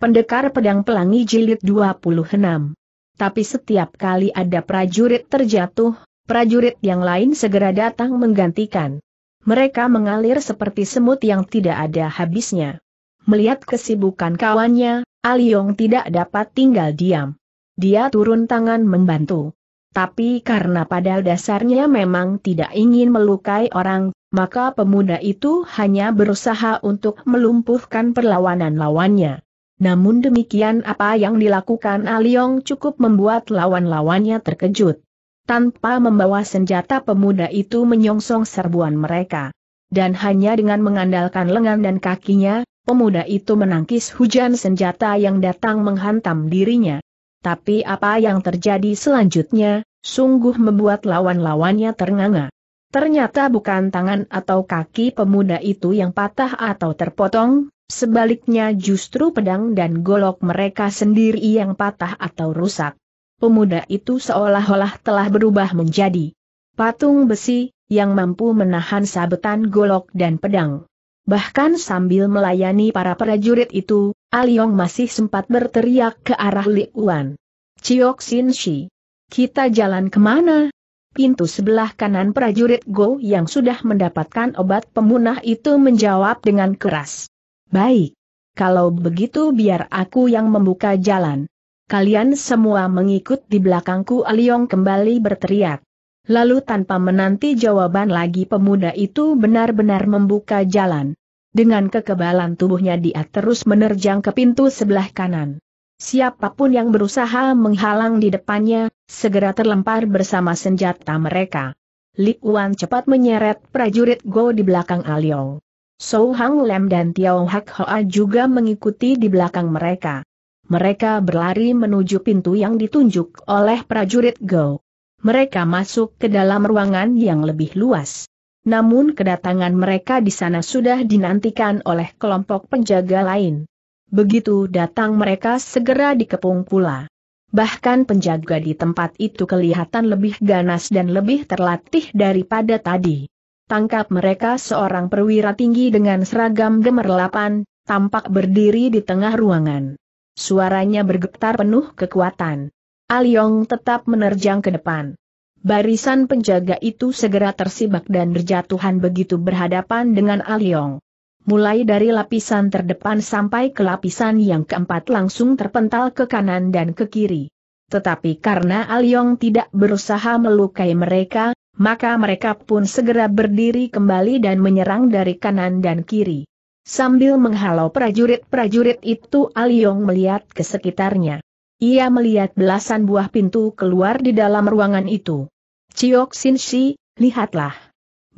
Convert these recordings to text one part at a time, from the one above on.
Pendekar Pedang Pelangi Jilid 26. Tapi setiap kali ada prajurit terjatuh, prajurit yang lain segera datang menggantikan. Mereka mengalir seperti semut yang tidak ada habisnya. Melihat kesibukan kawannya, Aliong tidak dapat tinggal diam. Dia turun tangan membantu. Tapi karena pada dasarnya memang tidak ingin melukai orang, maka pemuda itu hanya berusaha untuk melumpuhkan perlawanan lawannya. Namun demikian apa yang dilakukan Aliong ah cukup membuat lawan-lawannya terkejut. Tanpa membawa senjata pemuda itu menyongsong serbuan mereka. Dan hanya dengan mengandalkan lengan dan kakinya, pemuda itu menangkis hujan senjata yang datang menghantam dirinya. Tapi apa yang terjadi selanjutnya, sungguh membuat lawan-lawannya ternganga. Ternyata bukan tangan atau kaki pemuda itu yang patah atau terpotong, Sebaliknya justru pedang dan golok mereka sendiri yang patah atau rusak. Pemuda itu seolah-olah telah berubah menjadi patung besi, yang mampu menahan sabetan golok dan pedang. Bahkan sambil melayani para prajurit itu, Aliong ah masih sempat berteriak ke arah Liuan. Ciok Sin Shi. Kita jalan kemana? Pintu sebelah kanan prajurit Go yang sudah mendapatkan obat pemunah itu menjawab dengan keras. Baik. Kalau begitu biar aku yang membuka jalan. Kalian semua mengikut di belakangku Aliong kembali berteriak. Lalu tanpa menanti jawaban lagi pemuda itu benar-benar membuka jalan. Dengan kekebalan tubuhnya dia terus menerjang ke pintu sebelah kanan. Siapapun yang berusaha menghalang di depannya, segera terlempar bersama senjata mereka. Li Wan cepat menyeret prajurit Go di belakang Aliong. Sou Hang Lem dan Tiao Hak Hoa juga mengikuti di belakang mereka. Mereka berlari menuju pintu yang ditunjuk oleh prajurit Go. Mereka masuk ke dalam ruangan yang lebih luas. Namun kedatangan mereka di sana sudah dinantikan oleh kelompok penjaga lain. Begitu datang mereka segera dikepung pula. Bahkan penjaga di tempat itu kelihatan lebih ganas dan lebih terlatih daripada tadi tangkap mereka seorang perwira tinggi dengan seragam gemerlapan, tampak berdiri di tengah ruangan. Suaranya bergetar penuh kekuatan. Aliong ah tetap menerjang ke depan. Barisan penjaga itu segera tersibak dan berjatuhan begitu berhadapan dengan Aliong. Ah Mulai dari lapisan terdepan sampai ke lapisan yang keempat langsung terpental ke kanan dan ke kiri. Tetapi karena Aliong tidak berusaha melukai mereka, maka mereka pun segera berdiri kembali dan menyerang dari kanan dan kiri. Sambil menghalau prajurit-prajurit itu Aliong melihat ke sekitarnya. Ia melihat belasan buah pintu keluar di dalam ruangan itu. Ciok Sin Shi, lihatlah.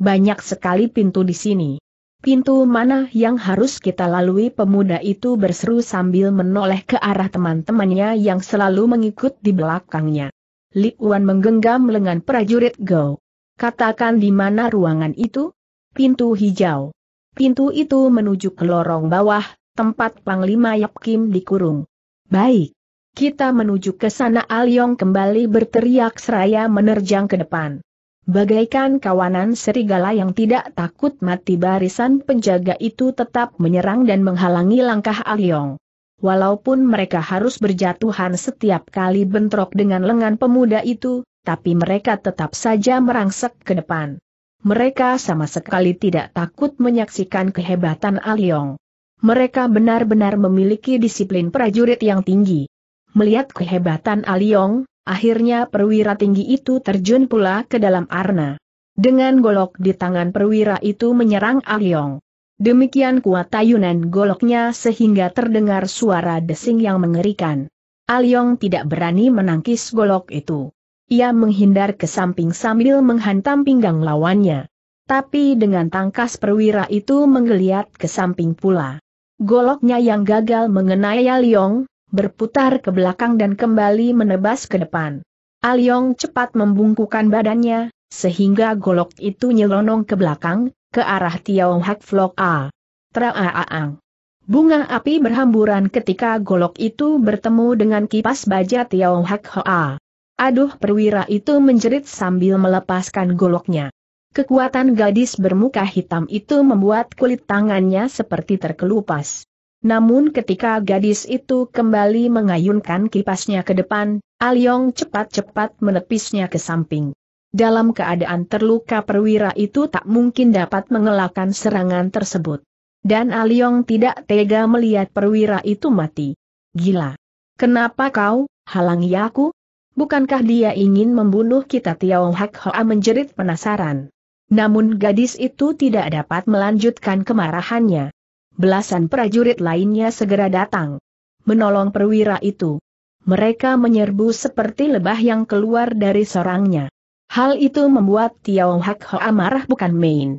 Banyak sekali pintu di sini. Pintu mana yang harus kita lalui pemuda itu berseru sambil menoleh ke arah teman-temannya yang selalu mengikut di belakangnya. Li Wan menggenggam lengan prajurit Go. Katakan di mana ruangan itu? Pintu hijau. Pintu itu menuju ke lorong bawah, tempat Panglima Yap Kim dikurung. Baik. Kita menuju ke sana Al Yong kembali berteriak seraya menerjang ke depan. Bagaikan kawanan serigala yang tidak takut mati barisan penjaga itu tetap menyerang dan menghalangi langkah Aliong. Walaupun mereka harus berjatuhan setiap kali bentrok dengan lengan pemuda itu, tapi mereka tetap saja merangsek ke depan. Mereka sama sekali tidak takut menyaksikan kehebatan Aliong. Mereka benar-benar memiliki disiplin prajurit yang tinggi. Melihat kehebatan Aliong, Akhirnya perwira tinggi itu terjun pula ke dalam arna. Dengan golok di tangan perwira itu menyerang Aliong. Demikian kuat tayunan goloknya sehingga terdengar suara desing yang mengerikan. Aliong tidak berani menangkis golok itu. Ia menghindar ke samping sambil menghantam pinggang lawannya. Tapi dengan tangkas perwira itu menggeliat ke samping pula. Goloknya yang gagal mengenai Aliong berputar ke belakang dan kembali menebas ke depan. Aliong ah cepat membungkukan badannya, sehingga golok itu nyelonong ke belakang, ke arah Tiao Hak Vlog A. Traaang. Bunga api berhamburan ketika golok itu bertemu dengan kipas baja Tiao Hak Hoa. Aduh perwira itu menjerit sambil melepaskan goloknya. Kekuatan gadis bermuka hitam itu membuat kulit tangannya seperti terkelupas. Namun ketika gadis itu kembali mengayunkan kipasnya ke depan, Aliong ah cepat-cepat menepisnya ke samping. Dalam keadaan terluka perwira itu tak mungkin dapat mengelakkan serangan tersebut. Dan Aliong ah tidak tega melihat perwira itu mati. Gila. Kenapa kau, halangi aku? Bukankah dia ingin membunuh kita Tiao Hak Hoa menjerit penasaran. Namun gadis itu tidak dapat melanjutkan kemarahannya belasan prajurit lainnya segera datang. Menolong perwira itu. Mereka menyerbu seperti lebah yang keluar dari sarangnya. Hal itu membuat Tiao Hak Hoa marah bukan main.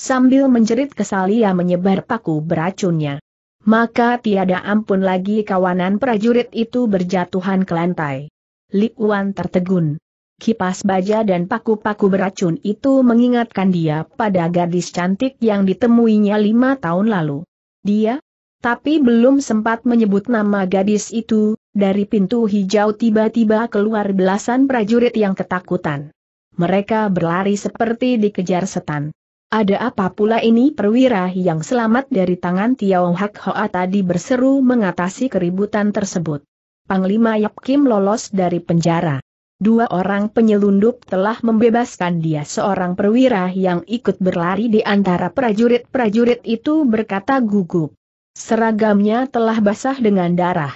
Sambil menjerit kesal ia menyebar paku beracunnya. Maka tiada ampun lagi kawanan prajurit itu berjatuhan ke lantai. Li Wan tertegun. Kipas baja dan paku-paku beracun itu mengingatkan dia pada gadis cantik yang ditemuinya lima tahun lalu. Dia? Tapi belum sempat menyebut nama gadis itu, dari pintu hijau tiba-tiba keluar belasan prajurit yang ketakutan. Mereka berlari seperti dikejar setan. Ada apa pula ini perwira yang selamat dari tangan Tiao Hak Hoa tadi berseru mengatasi keributan tersebut. Panglima Yap Kim lolos dari penjara. Dua orang penyelundup telah membebaskan dia seorang perwira yang ikut berlari di antara prajurit-prajurit itu berkata gugup. Seragamnya telah basah dengan darah.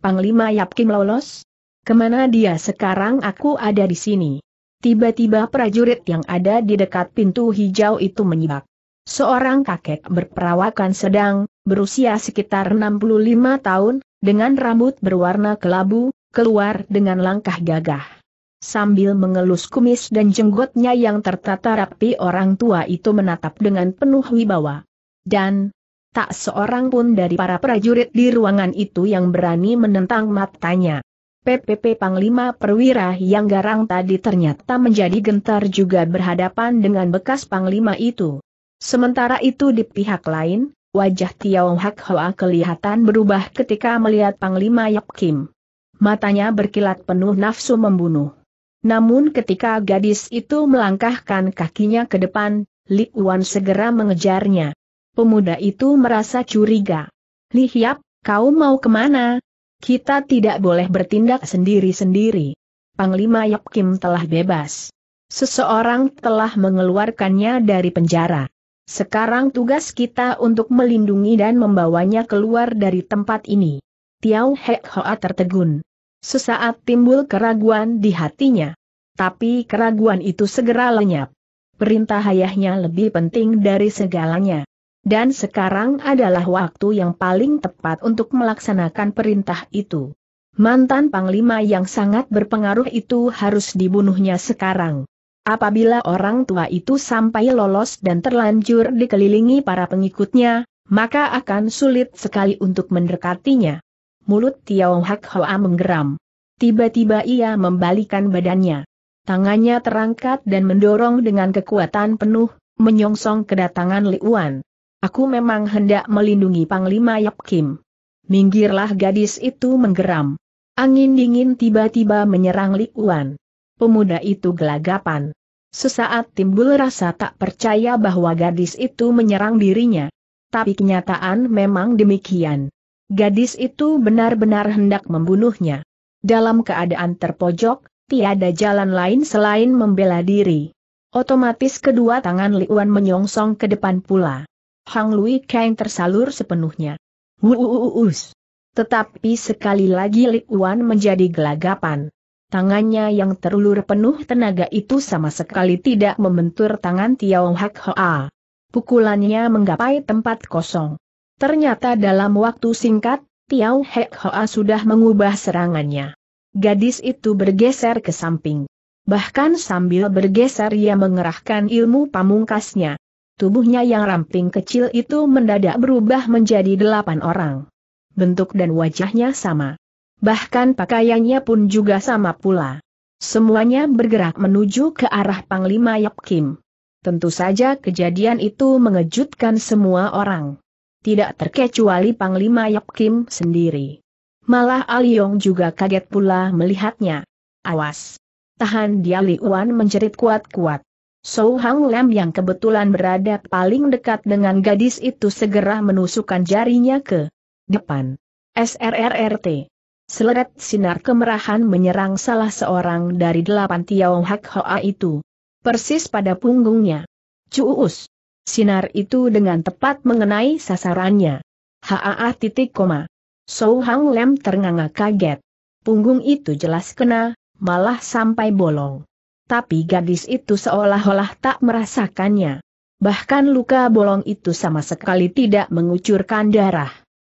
Panglima Yapkim lolos? Kemana dia sekarang aku ada di sini? Tiba-tiba prajurit yang ada di dekat pintu hijau itu menyibak. Seorang kakek berperawakan sedang, berusia sekitar 65 tahun, dengan rambut berwarna kelabu, keluar dengan langkah gagah. Sambil mengelus kumis dan jenggotnya yang tertata rapi orang tua itu menatap dengan penuh wibawa. Dan, tak seorang pun dari para prajurit di ruangan itu yang berani menentang matanya. PPP Panglima Perwira yang garang tadi ternyata menjadi gentar juga berhadapan dengan bekas Panglima itu. Sementara itu di pihak lain, wajah Tiao Hak Hoa kelihatan berubah ketika melihat Panglima Yap Kim. Matanya berkilat penuh nafsu membunuh. Namun ketika gadis itu melangkahkan kakinya ke depan, Li Wan segera mengejarnya. Pemuda itu merasa curiga. Li Hiap, kau mau kemana? Kita tidak boleh bertindak sendiri-sendiri. Panglima Yap Kim telah bebas. Seseorang telah mengeluarkannya dari penjara. Sekarang tugas kita untuk melindungi dan membawanya keluar dari tempat ini. Tiao Hek Hoa tertegun. Sesaat timbul keraguan di hatinya. Tapi keraguan itu segera lenyap. Perintah ayahnya lebih penting dari segalanya. Dan sekarang adalah waktu yang paling tepat untuk melaksanakan perintah itu. Mantan Panglima yang sangat berpengaruh itu harus dibunuhnya sekarang. Apabila orang tua itu sampai lolos dan terlanjur dikelilingi para pengikutnya, maka akan sulit sekali untuk mendekatinya mulut Tiao Hak Hoa menggeram. Tiba-tiba ia membalikan badannya. Tangannya terangkat dan mendorong dengan kekuatan penuh, menyongsong kedatangan Li Liuan. Aku memang hendak melindungi Panglima Yap Kim. Minggirlah gadis itu menggeram. Angin dingin tiba-tiba menyerang Li Liuan. Pemuda itu gelagapan. Sesaat timbul rasa tak percaya bahwa gadis itu menyerang dirinya. Tapi kenyataan memang demikian. Gadis itu benar-benar hendak membunuhnya. Dalam keadaan terpojok, tiada jalan lain selain membela diri. Otomatis kedua tangan Liuan menyongsong ke depan pula. Hang Lui Kang tersalur sepenuhnya. Wuuuus. Tetapi sekali lagi Liuan menjadi gelagapan. Tangannya yang terulur penuh tenaga itu sama sekali tidak membentur tangan Tiao Hak Hoa. Pukulannya menggapai tempat kosong. Ternyata dalam waktu singkat, Tiao Hek Hoa sudah mengubah serangannya. Gadis itu bergeser ke samping. Bahkan sambil bergeser ia mengerahkan ilmu pamungkasnya. Tubuhnya yang ramping kecil itu mendadak berubah menjadi delapan orang. Bentuk dan wajahnya sama. Bahkan pakaiannya pun juga sama pula. Semuanya bergerak menuju ke arah Panglima Yap Kim. Tentu saja kejadian itu mengejutkan semua orang tidak terkecuali Panglima Yap Kim sendiri. Malah Aliong juga kaget pula melihatnya. Awas! Tahan dia Li Wan, menjerit kuat-kuat. So Hang Lam yang kebetulan berada paling dekat dengan gadis itu segera menusukkan jarinya ke depan. SRRRT. Seleret sinar kemerahan menyerang salah seorang dari delapan Tiao Hak Hoa itu. Persis pada punggungnya. Cuus. Sinar itu dengan tepat mengenai sasarannya. Haa titik koma. Sou Hang Lem ternganga kaget. Punggung itu jelas kena, malah sampai bolong. Tapi gadis itu seolah-olah tak merasakannya. Bahkan luka bolong itu sama sekali tidak mengucurkan darah.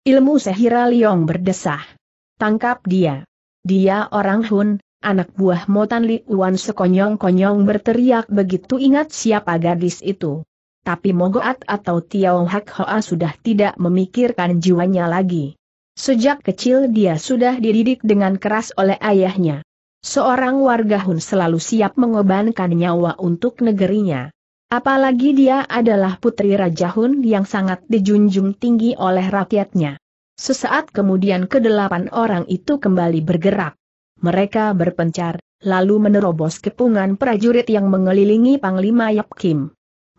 Ilmu Sehira Liong berdesah. Tangkap dia. Dia orang Hun, anak buah Motan Li Uan sekonyong-konyong berteriak begitu ingat siapa gadis itu tapi Mogoat atau Tiao Hak Hoa sudah tidak memikirkan jiwanya lagi. Sejak kecil dia sudah dididik dengan keras oleh ayahnya. Seorang warga Hun selalu siap mengobankan nyawa untuk negerinya. Apalagi dia adalah putri Raja Hun yang sangat dijunjung tinggi oleh rakyatnya. Sesaat kemudian kedelapan orang itu kembali bergerak. Mereka berpencar, lalu menerobos kepungan prajurit yang mengelilingi Panglima Yap Kim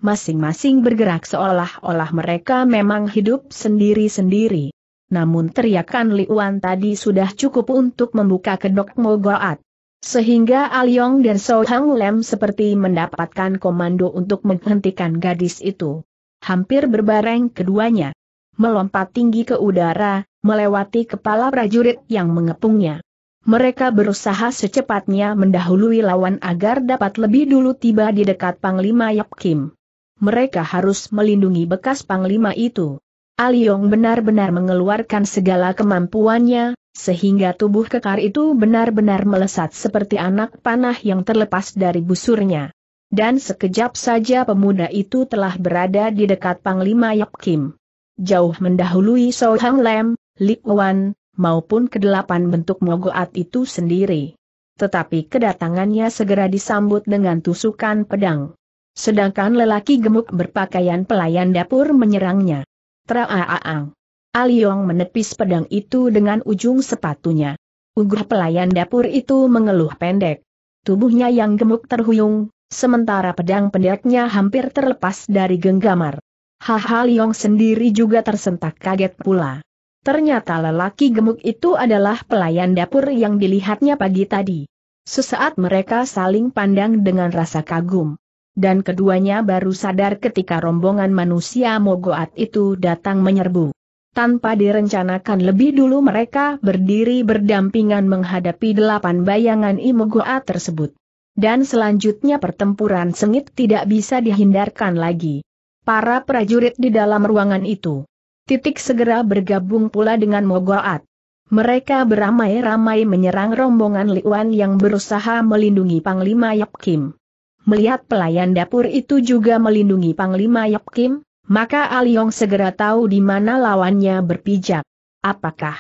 masing-masing bergerak seolah-olah mereka memang hidup sendiri-sendiri. Namun teriakan Liuan tadi sudah cukup untuk membuka kedok Mogoat. Sehingga Aliong ah dan So Hang Lem seperti mendapatkan komando untuk menghentikan gadis itu. Hampir berbareng keduanya. Melompat tinggi ke udara, melewati kepala prajurit yang mengepungnya. Mereka berusaha secepatnya mendahului lawan agar dapat lebih dulu tiba di dekat Panglima Yap Kim mereka harus melindungi bekas panglima itu. Aliong benar-benar mengeluarkan segala kemampuannya, sehingga tubuh kekar itu benar-benar melesat seperti anak panah yang terlepas dari busurnya. Dan sekejap saja pemuda itu telah berada di dekat Panglima Yap Kim. Jauh mendahului So Hang Lem, Lip Wan, maupun kedelapan bentuk Mogoat itu sendiri. Tetapi kedatangannya segera disambut dengan tusukan pedang. Sedangkan lelaki gemuk berpakaian pelayan dapur menyerangnya. Traaaang. Aliong menepis pedang itu dengan ujung sepatunya. Uguh pelayan dapur itu mengeluh pendek. Tubuhnya yang gemuk terhuyung, sementara pedang pendeknya hampir terlepas dari genggamar. Haha Liong sendiri juga tersentak kaget pula. Ternyata lelaki gemuk itu adalah pelayan dapur yang dilihatnya pagi tadi. Sesaat mereka saling pandang dengan rasa kagum dan keduanya baru sadar ketika rombongan manusia Mogoat itu datang menyerbu. Tanpa direncanakan lebih dulu mereka berdiri berdampingan menghadapi delapan bayangan Imogoat tersebut. Dan selanjutnya pertempuran sengit tidak bisa dihindarkan lagi. Para prajurit di dalam ruangan itu. Titik segera bergabung pula dengan Mogoat. Mereka beramai-ramai menyerang rombongan liwan yang berusaha melindungi Panglima Yap Kim melihat pelayan dapur itu juga melindungi Panglima Yap Kim, maka Aliong segera tahu di mana lawannya berpijak. Apakah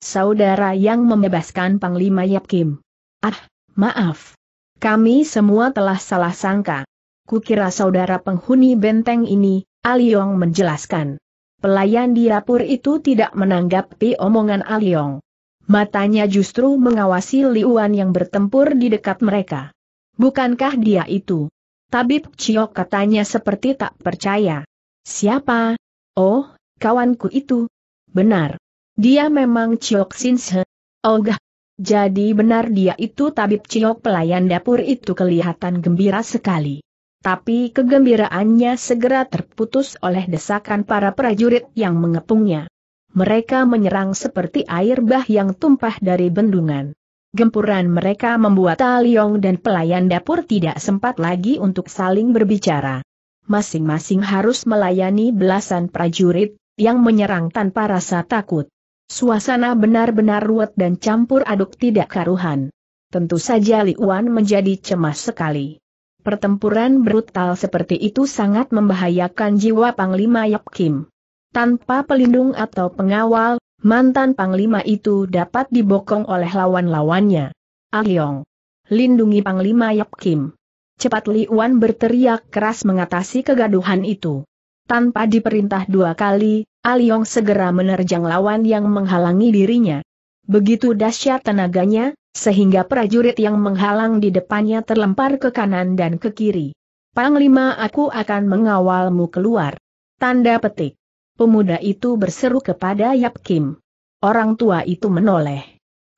saudara yang membebaskan Panglima Yap Kim? Ah, maaf. Kami semua telah salah sangka. Kukira saudara penghuni benteng ini, Aliong menjelaskan. Pelayan di dapur itu tidak menanggapi omongan Aliong. Matanya justru mengawasi Liuan yang bertempur di dekat mereka. Bukankah dia itu? Tabib Cio katanya seperti tak percaya. Siapa? Oh, kawanku itu. Benar. Dia memang Chiok Sinse. Ogah. Oh, Jadi benar dia itu tabib Cio pelayan dapur itu kelihatan gembira sekali. Tapi kegembiraannya segera terputus oleh desakan para prajurit yang mengepungnya. Mereka menyerang seperti air bah yang tumpah dari bendungan. Gempuran mereka membuat Taliong dan pelayan dapur tidak sempat lagi untuk saling berbicara. Masing-masing harus melayani belasan prajurit, yang menyerang tanpa rasa takut. Suasana benar-benar ruwet dan campur aduk tidak karuhan. Tentu saja Li Wan menjadi cemas sekali. Pertempuran brutal seperti itu sangat membahayakan jiwa Panglima Yap Kim. Tanpa pelindung atau pengawal, mantan Panglima itu dapat dibokong oleh lawan-lawannya. Aliong. Ah Lindungi Panglima Yap Kim. Cepat Li Wan berteriak keras mengatasi kegaduhan itu. Tanpa diperintah dua kali, Aliong ah segera menerjang lawan yang menghalangi dirinya. Begitu dahsyat tenaganya, sehingga prajurit yang menghalang di depannya terlempar ke kanan dan ke kiri. Panglima aku akan mengawalmu keluar. Tanda petik. Pemuda itu berseru kepada Yap Kim. Orang tua itu menoleh.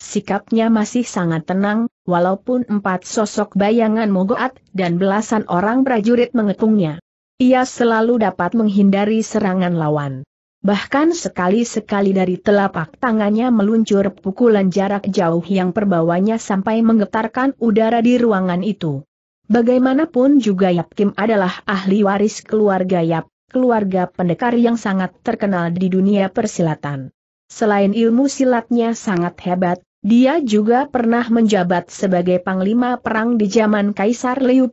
Sikapnya masih sangat tenang, walaupun empat sosok bayangan Mogoat dan belasan orang prajurit mengepungnya. Ia selalu dapat menghindari serangan lawan. Bahkan sekali-sekali dari telapak tangannya meluncur pukulan jarak jauh yang perbawanya sampai menggetarkan udara di ruangan itu. Bagaimanapun juga Yap Kim adalah ahli waris keluarga Yap keluarga pendekar yang sangat terkenal di dunia persilatan. Selain ilmu silatnya sangat hebat, dia juga pernah menjabat sebagai panglima perang di zaman Kaisar Liu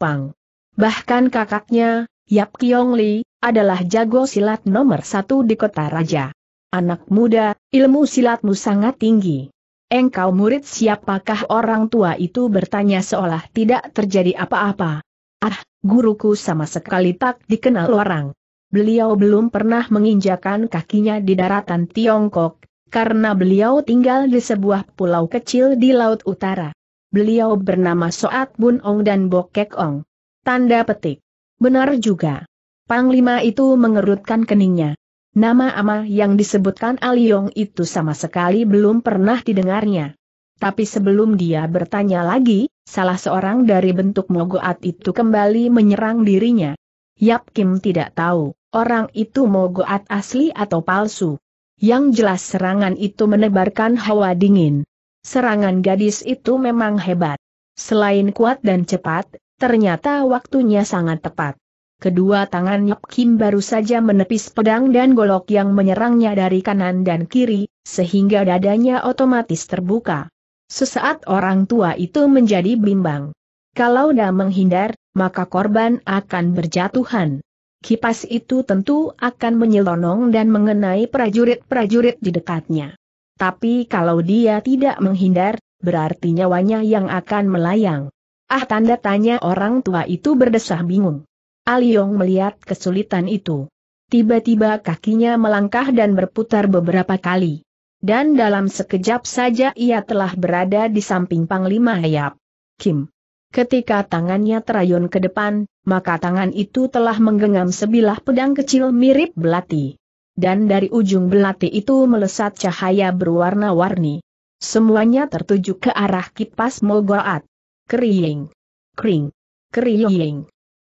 Bahkan kakaknya, Yap Kiong Li, adalah jago silat nomor satu di kota raja. Anak muda, ilmu silatmu sangat tinggi. Engkau murid siapakah orang tua itu bertanya seolah tidak terjadi apa-apa. Ah, guruku sama sekali tak dikenal orang beliau belum pernah menginjakan kakinya di daratan Tiongkok, karena beliau tinggal di sebuah pulau kecil di Laut Utara. Beliau bernama Soat Bun Ong dan Bokek Ong. Tanda petik. Benar juga. Panglima itu mengerutkan keningnya. Nama Ama yang disebutkan Aliong itu sama sekali belum pernah didengarnya. Tapi sebelum dia bertanya lagi, salah seorang dari bentuk mogoat itu kembali menyerang dirinya. Yap Kim tidak tahu, orang itu mogok asli atau palsu. Yang jelas serangan itu menebarkan hawa dingin. Serangan gadis itu memang hebat. Selain kuat dan cepat, ternyata waktunya sangat tepat. Kedua tangan Yap Kim baru saja menepis pedang dan golok yang menyerangnya dari kanan dan kiri, sehingga dadanya otomatis terbuka. Sesaat orang tua itu menjadi bimbang. Kalau dah menghindar, maka korban akan berjatuhan. Kipas itu tentu akan menyelonong dan mengenai prajurit-prajurit di dekatnya. Tapi kalau dia tidak menghindar, berarti nyawanya yang akan melayang. Ah tanda tanya orang tua itu berdesah bingung. Aliong ah, melihat kesulitan itu. Tiba-tiba kakinya melangkah dan berputar beberapa kali. Dan dalam sekejap saja ia telah berada di samping Panglima Hayap. Kim. Ketika tangannya terayun ke depan, maka tangan itu telah menggenggam sebilah pedang kecil mirip belati. Dan dari ujung belati itu melesat cahaya berwarna-warni. Semuanya tertuju ke arah kipas Mogoat. Kering. Kering. Kering.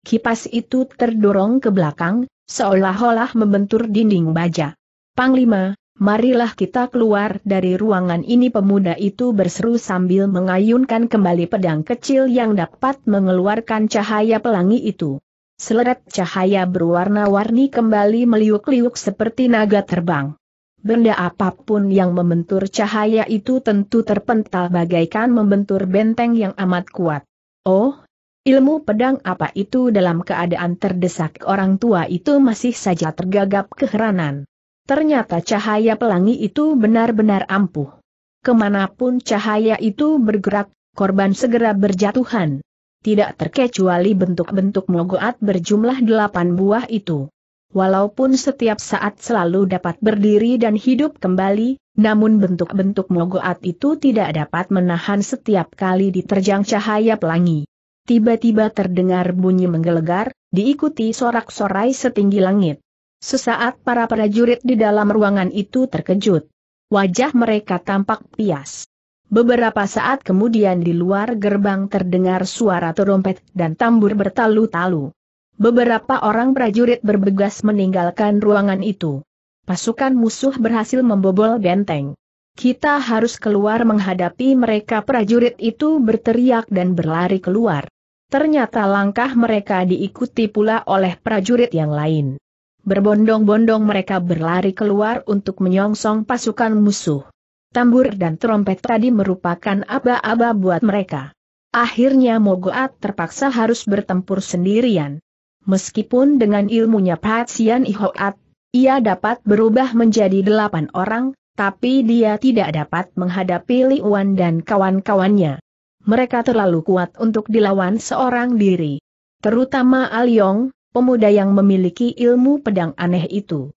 Kipas itu terdorong ke belakang, seolah-olah membentur dinding baja. Panglima, marilah kita keluar dari ruangan ini pemuda itu berseru sambil mengayunkan kembali pedang kecil yang dapat mengeluarkan cahaya pelangi itu. Seleret cahaya berwarna-warni kembali meliuk-liuk seperti naga terbang. Benda apapun yang membentur cahaya itu tentu terpental bagaikan membentur benteng yang amat kuat. Oh, ilmu pedang apa itu dalam keadaan terdesak orang tua itu masih saja tergagap keheranan. Ternyata cahaya pelangi itu benar-benar ampuh. Kemanapun cahaya itu bergerak, korban segera berjatuhan. Tidak terkecuali bentuk-bentuk mogoat berjumlah delapan buah itu. Walaupun setiap saat selalu dapat berdiri dan hidup kembali, namun bentuk-bentuk mogoat itu tidak dapat menahan setiap kali diterjang cahaya pelangi. Tiba-tiba terdengar bunyi menggelegar, diikuti sorak-sorai setinggi langit. Sesaat para prajurit di dalam ruangan itu terkejut. Wajah mereka tampak pias. Beberapa saat kemudian di luar gerbang terdengar suara terompet dan tambur bertalu-talu. Beberapa orang prajurit berbegas meninggalkan ruangan itu. Pasukan musuh berhasil membobol benteng. Kita harus keluar menghadapi mereka prajurit itu berteriak dan berlari keluar. Ternyata langkah mereka diikuti pula oleh prajurit yang lain. Berbondong-bondong mereka berlari keluar untuk menyongsong pasukan musuh. Tambur dan trompet tadi merupakan aba-aba buat mereka. Akhirnya Mogoat terpaksa harus bertempur sendirian. Meskipun dengan ilmunya Patsian Ihoat, ia dapat berubah menjadi delapan orang, tapi dia tidak dapat menghadapi Liuan dan kawan-kawannya. Mereka terlalu kuat untuk dilawan seorang diri. Terutama Aliong, pemuda yang memiliki ilmu pedang aneh itu.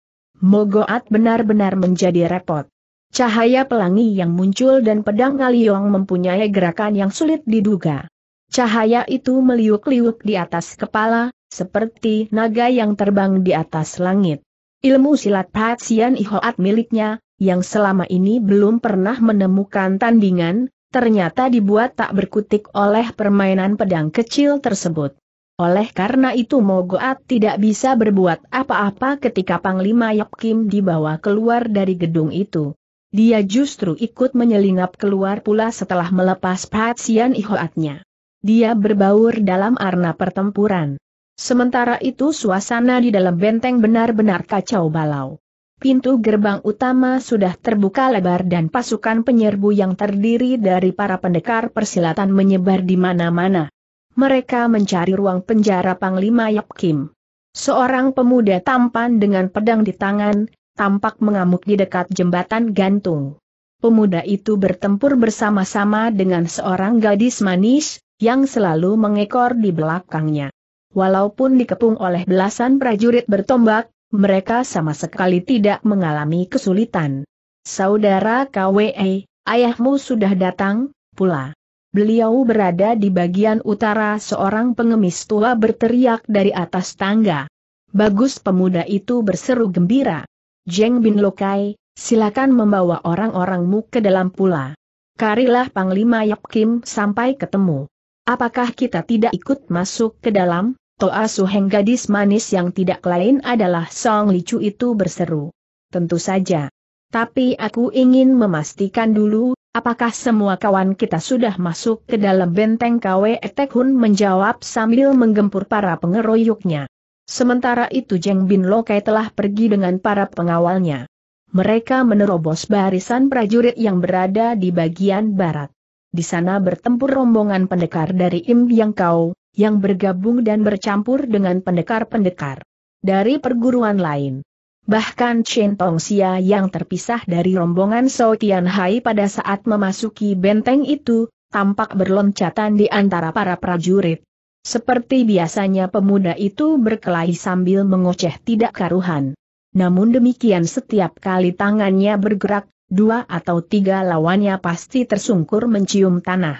Mogoat benar-benar menjadi repot. Cahaya pelangi yang muncul dan pedang Ngaliong mempunyai gerakan yang sulit diduga. Cahaya itu meliuk-liuk di atas kepala, seperti naga yang terbang di atas langit. Ilmu silat Patsian Ihoat miliknya, yang selama ini belum pernah menemukan tandingan, ternyata dibuat tak berkutik oleh permainan pedang kecil tersebut. Oleh karena itu Mogoat tidak bisa berbuat apa-apa ketika Panglima Yap Kim dibawa keluar dari gedung itu. Dia justru ikut menyelinap keluar pula setelah melepas perhatian ihoatnya. Dia berbaur dalam arna pertempuran. Sementara itu suasana di dalam benteng benar-benar kacau balau. Pintu gerbang utama sudah terbuka lebar dan pasukan penyerbu yang terdiri dari para pendekar persilatan menyebar di mana-mana mereka mencari ruang penjara Panglima Yap Kim. Seorang pemuda tampan dengan pedang di tangan, tampak mengamuk di dekat jembatan gantung. Pemuda itu bertempur bersama-sama dengan seorang gadis manis, yang selalu mengekor di belakangnya. Walaupun dikepung oleh belasan prajurit bertombak, mereka sama sekali tidak mengalami kesulitan. Saudara KWE, ayahmu sudah datang, pula. Beliau berada di bagian utara seorang pengemis tua berteriak dari atas tangga. Bagus pemuda itu berseru gembira. Jeng Bin Lokai, silakan membawa orang-orangmu ke dalam pula. Karilah Panglima Yap Kim sampai ketemu. Apakah kita tidak ikut masuk ke dalam? Toa Suheng gadis manis yang tidak lain adalah Song Licu itu berseru. Tentu saja. Tapi aku ingin memastikan dulu, Apakah semua kawan kita sudah masuk ke dalam benteng KW Etek Hun menjawab sambil menggempur para pengeroyoknya. Sementara itu Jeng Bin Lokai telah pergi dengan para pengawalnya. Mereka menerobos barisan prajurit yang berada di bagian barat. Di sana bertempur rombongan pendekar dari Im Yang Kau, yang bergabung dan bercampur dengan pendekar-pendekar dari perguruan lain. Bahkan Chen Tongxia yang terpisah dari rombongan So Tianhai pada saat memasuki benteng itu, tampak berloncatan di antara para prajurit. Seperti biasanya pemuda itu berkelahi sambil mengoceh tidak karuhan. Namun demikian setiap kali tangannya bergerak, dua atau tiga lawannya pasti tersungkur mencium tanah.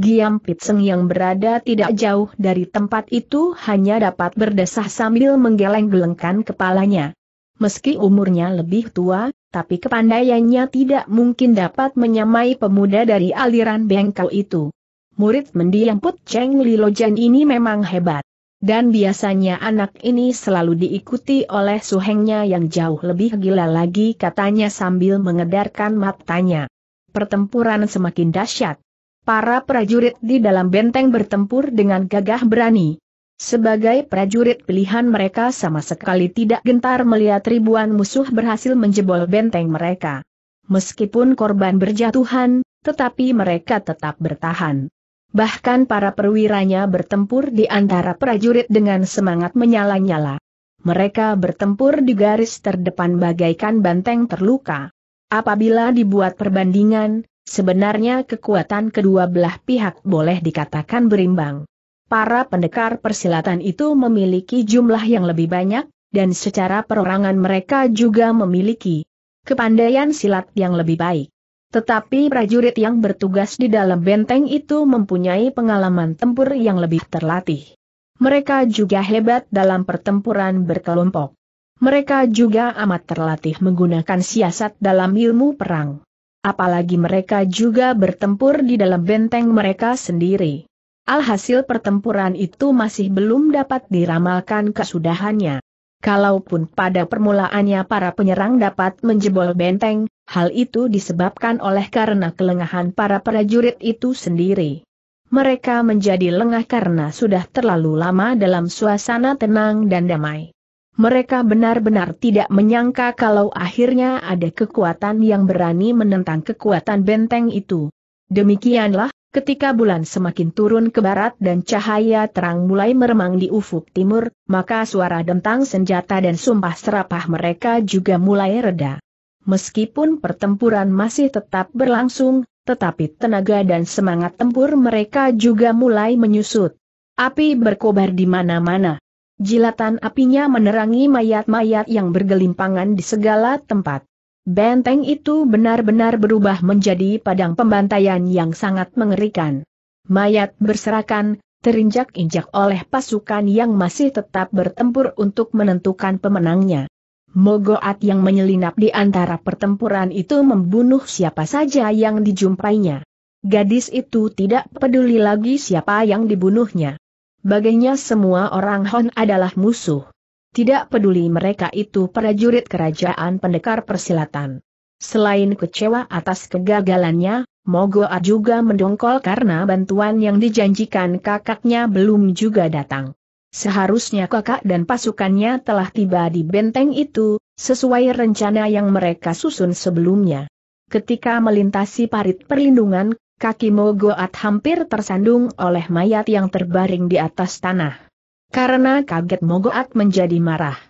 Giam Pitseng yang berada tidak jauh dari tempat itu hanya dapat berdesah sambil menggeleng-gelengkan kepalanya. Meski umurnya lebih tua, tapi kepandaiannya tidak mungkin dapat menyamai pemuda dari aliran bengkau itu. Murid mendiam Put Cheng Lilojan ini memang hebat. Dan biasanya anak ini selalu diikuti oleh suhengnya yang jauh lebih gila lagi katanya sambil mengedarkan matanya. Pertempuran semakin dahsyat. Para prajurit di dalam benteng bertempur dengan gagah berani. Sebagai prajurit pilihan mereka sama sekali tidak gentar melihat ribuan musuh berhasil menjebol benteng mereka. Meskipun korban berjatuhan, tetapi mereka tetap bertahan. Bahkan para perwiranya bertempur di antara prajurit dengan semangat menyala-nyala. Mereka bertempur di garis terdepan bagaikan banteng terluka. Apabila dibuat perbandingan, sebenarnya kekuatan kedua belah pihak boleh dikatakan berimbang para pendekar persilatan itu memiliki jumlah yang lebih banyak, dan secara perorangan mereka juga memiliki kepandaian silat yang lebih baik. Tetapi prajurit yang bertugas di dalam benteng itu mempunyai pengalaman tempur yang lebih terlatih. Mereka juga hebat dalam pertempuran berkelompok. Mereka juga amat terlatih menggunakan siasat dalam ilmu perang apalagi mereka juga bertempur di dalam benteng mereka sendiri. Alhasil pertempuran itu masih belum dapat diramalkan kesudahannya. Kalaupun pada permulaannya para penyerang dapat menjebol benteng, hal itu disebabkan oleh karena kelengahan para prajurit itu sendiri. Mereka menjadi lengah karena sudah terlalu lama dalam suasana tenang dan damai. Mereka benar-benar tidak menyangka kalau akhirnya ada kekuatan yang berani menentang kekuatan benteng itu. Demikianlah, Ketika bulan semakin turun ke barat dan cahaya terang mulai meremang di ufuk timur, maka suara dentang senjata dan sumpah serapah mereka juga mulai reda. Meskipun pertempuran masih tetap berlangsung, tetapi tenaga dan semangat tempur mereka juga mulai menyusut. Api berkobar di mana-mana. Jilatan apinya menerangi mayat-mayat yang bergelimpangan di segala tempat. Benteng itu benar-benar berubah menjadi padang pembantaian yang sangat mengerikan. Mayat berserakan, terinjak-injak oleh pasukan yang masih tetap bertempur untuk menentukan pemenangnya. Mogoat yang menyelinap di antara pertempuran itu membunuh siapa saja yang dijumpainya. Gadis itu tidak peduli lagi siapa yang dibunuhnya. Baginya semua orang Hon adalah musuh. Tidak peduli mereka itu prajurit kerajaan pendekar persilatan. Selain kecewa atas kegagalannya, Mogoa juga mendongkol karena bantuan yang dijanjikan kakaknya belum juga datang. Seharusnya kakak dan pasukannya telah tiba di benteng itu, sesuai rencana yang mereka susun sebelumnya. Ketika melintasi parit perlindungan, kaki Mogoat hampir tersandung oleh mayat yang terbaring di atas tanah. Karena kaget Mogoat menjadi marah.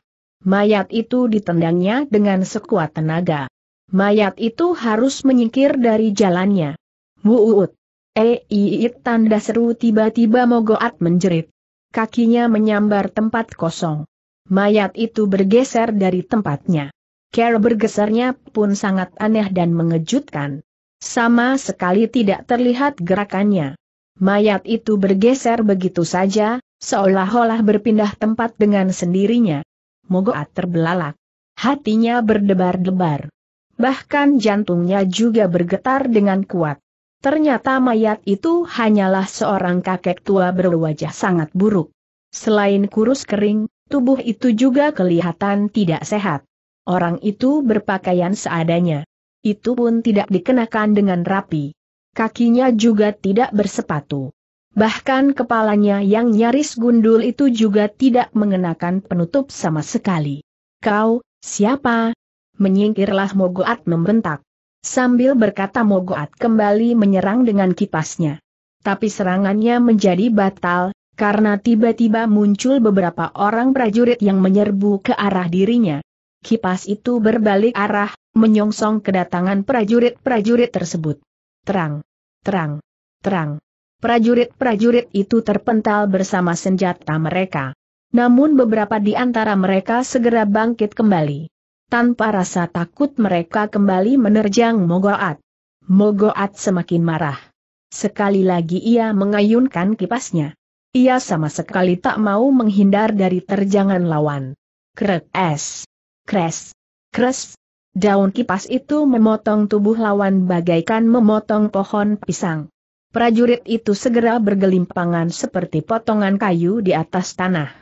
Mayat itu ditendangnya dengan sekuat tenaga. Mayat itu harus menyingkir dari jalannya. Muut. Eiit eh, tanda seru tiba-tiba Mogoat menjerit. Kakinya menyambar tempat kosong. Mayat itu bergeser dari tempatnya. Care bergesernya pun sangat aneh dan mengejutkan. Sama sekali tidak terlihat gerakannya. Mayat itu bergeser begitu saja, Seolah-olah berpindah tempat dengan sendirinya. Mogoat terbelalak. Hatinya berdebar-debar. Bahkan jantungnya juga bergetar dengan kuat. Ternyata mayat itu hanyalah seorang kakek tua berwajah sangat buruk. Selain kurus kering, tubuh itu juga kelihatan tidak sehat. Orang itu berpakaian seadanya. Itu pun tidak dikenakan dengan rapi. Kakinya juga tidak bersepatu bahkan kepalanya yang nyaris gundul itu juga tidak mengenakan penutup sama sekali. Kau, siapa? Menyingkirlah Mogoat membentak. Sambil berkata Mogoat kembali menyerang dengan kipasnya. Tapi serangannya menjadi batal, karena tiba-tiba muncul beberapa orang prajurit yang menyerbu ke arah dirinya. Kipas itu berbalik arah, menyongsong kedatangan prajurit-prajurit tersebut. Terang, terang, terang. Prajurit-prajurit itu terpental bersama senjata mereka. Namun beberapa di antara mereka segera bangkit kembali. Tanpa rasa takut mereka kembali menerjang Mogoat. Mogoat semakin marah. Sekali lagi ia mengayunkan kipasnya. Ia sama sekali tak mau menghindar dari terjangan lawan. Krek es. Kres. Kres. Daun kipas itu memotong tubuh lawan bagaikan memotong pohon pisang. Prajurit itu segera bergelimpangan seperti potongan kayu di atas tanah.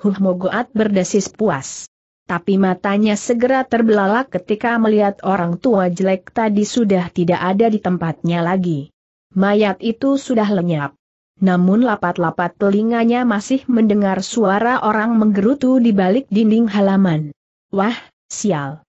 Huh Mogoat berdesis puas. Tapi matanya segera terbelalak ketika melihat orang tua jelek tadi sudah tidak ada di tempatnya lagi. Mayat itu sudah lenyap. Namun lapat-lapat telinganya masih mendengar suara orang menggerutu di balik dinding halaman. Wah, sial.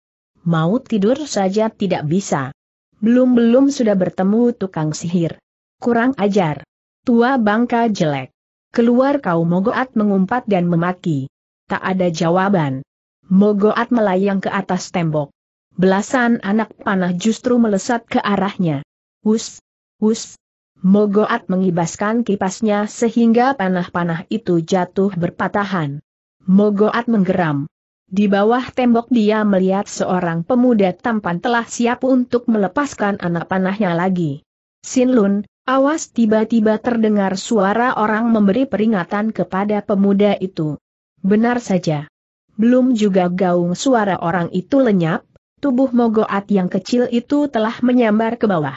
Mau tidur saja tidak bisa. Belum-belum sudah bertemu tukang sihir kurang ajar. Tua bangka jelek. Keluar kau Mogoat mengumpat dan memaki. Tak ada jawaban. Mogoat melayang ke atas tembok. Belasan anak panah justru melesat ke arahnya. hus, hus, Mogoat mengibaskan kipasnya sehingga panah-panah itu jatuh berpatahan. Mogoat menggeram. Di bawah tembok dia melihat seorang pemuda tampan telah siap untuk melepaskan anak panahnya lagi. sinlun. Awas tiba-tiba terdengar suara orang memberi peringatan kepada pemuda itu. Benar saja. Belum juga gaung suara orang itu lenyap, tubuh Mogoat yang kecil itu telah menyambar ke bawah.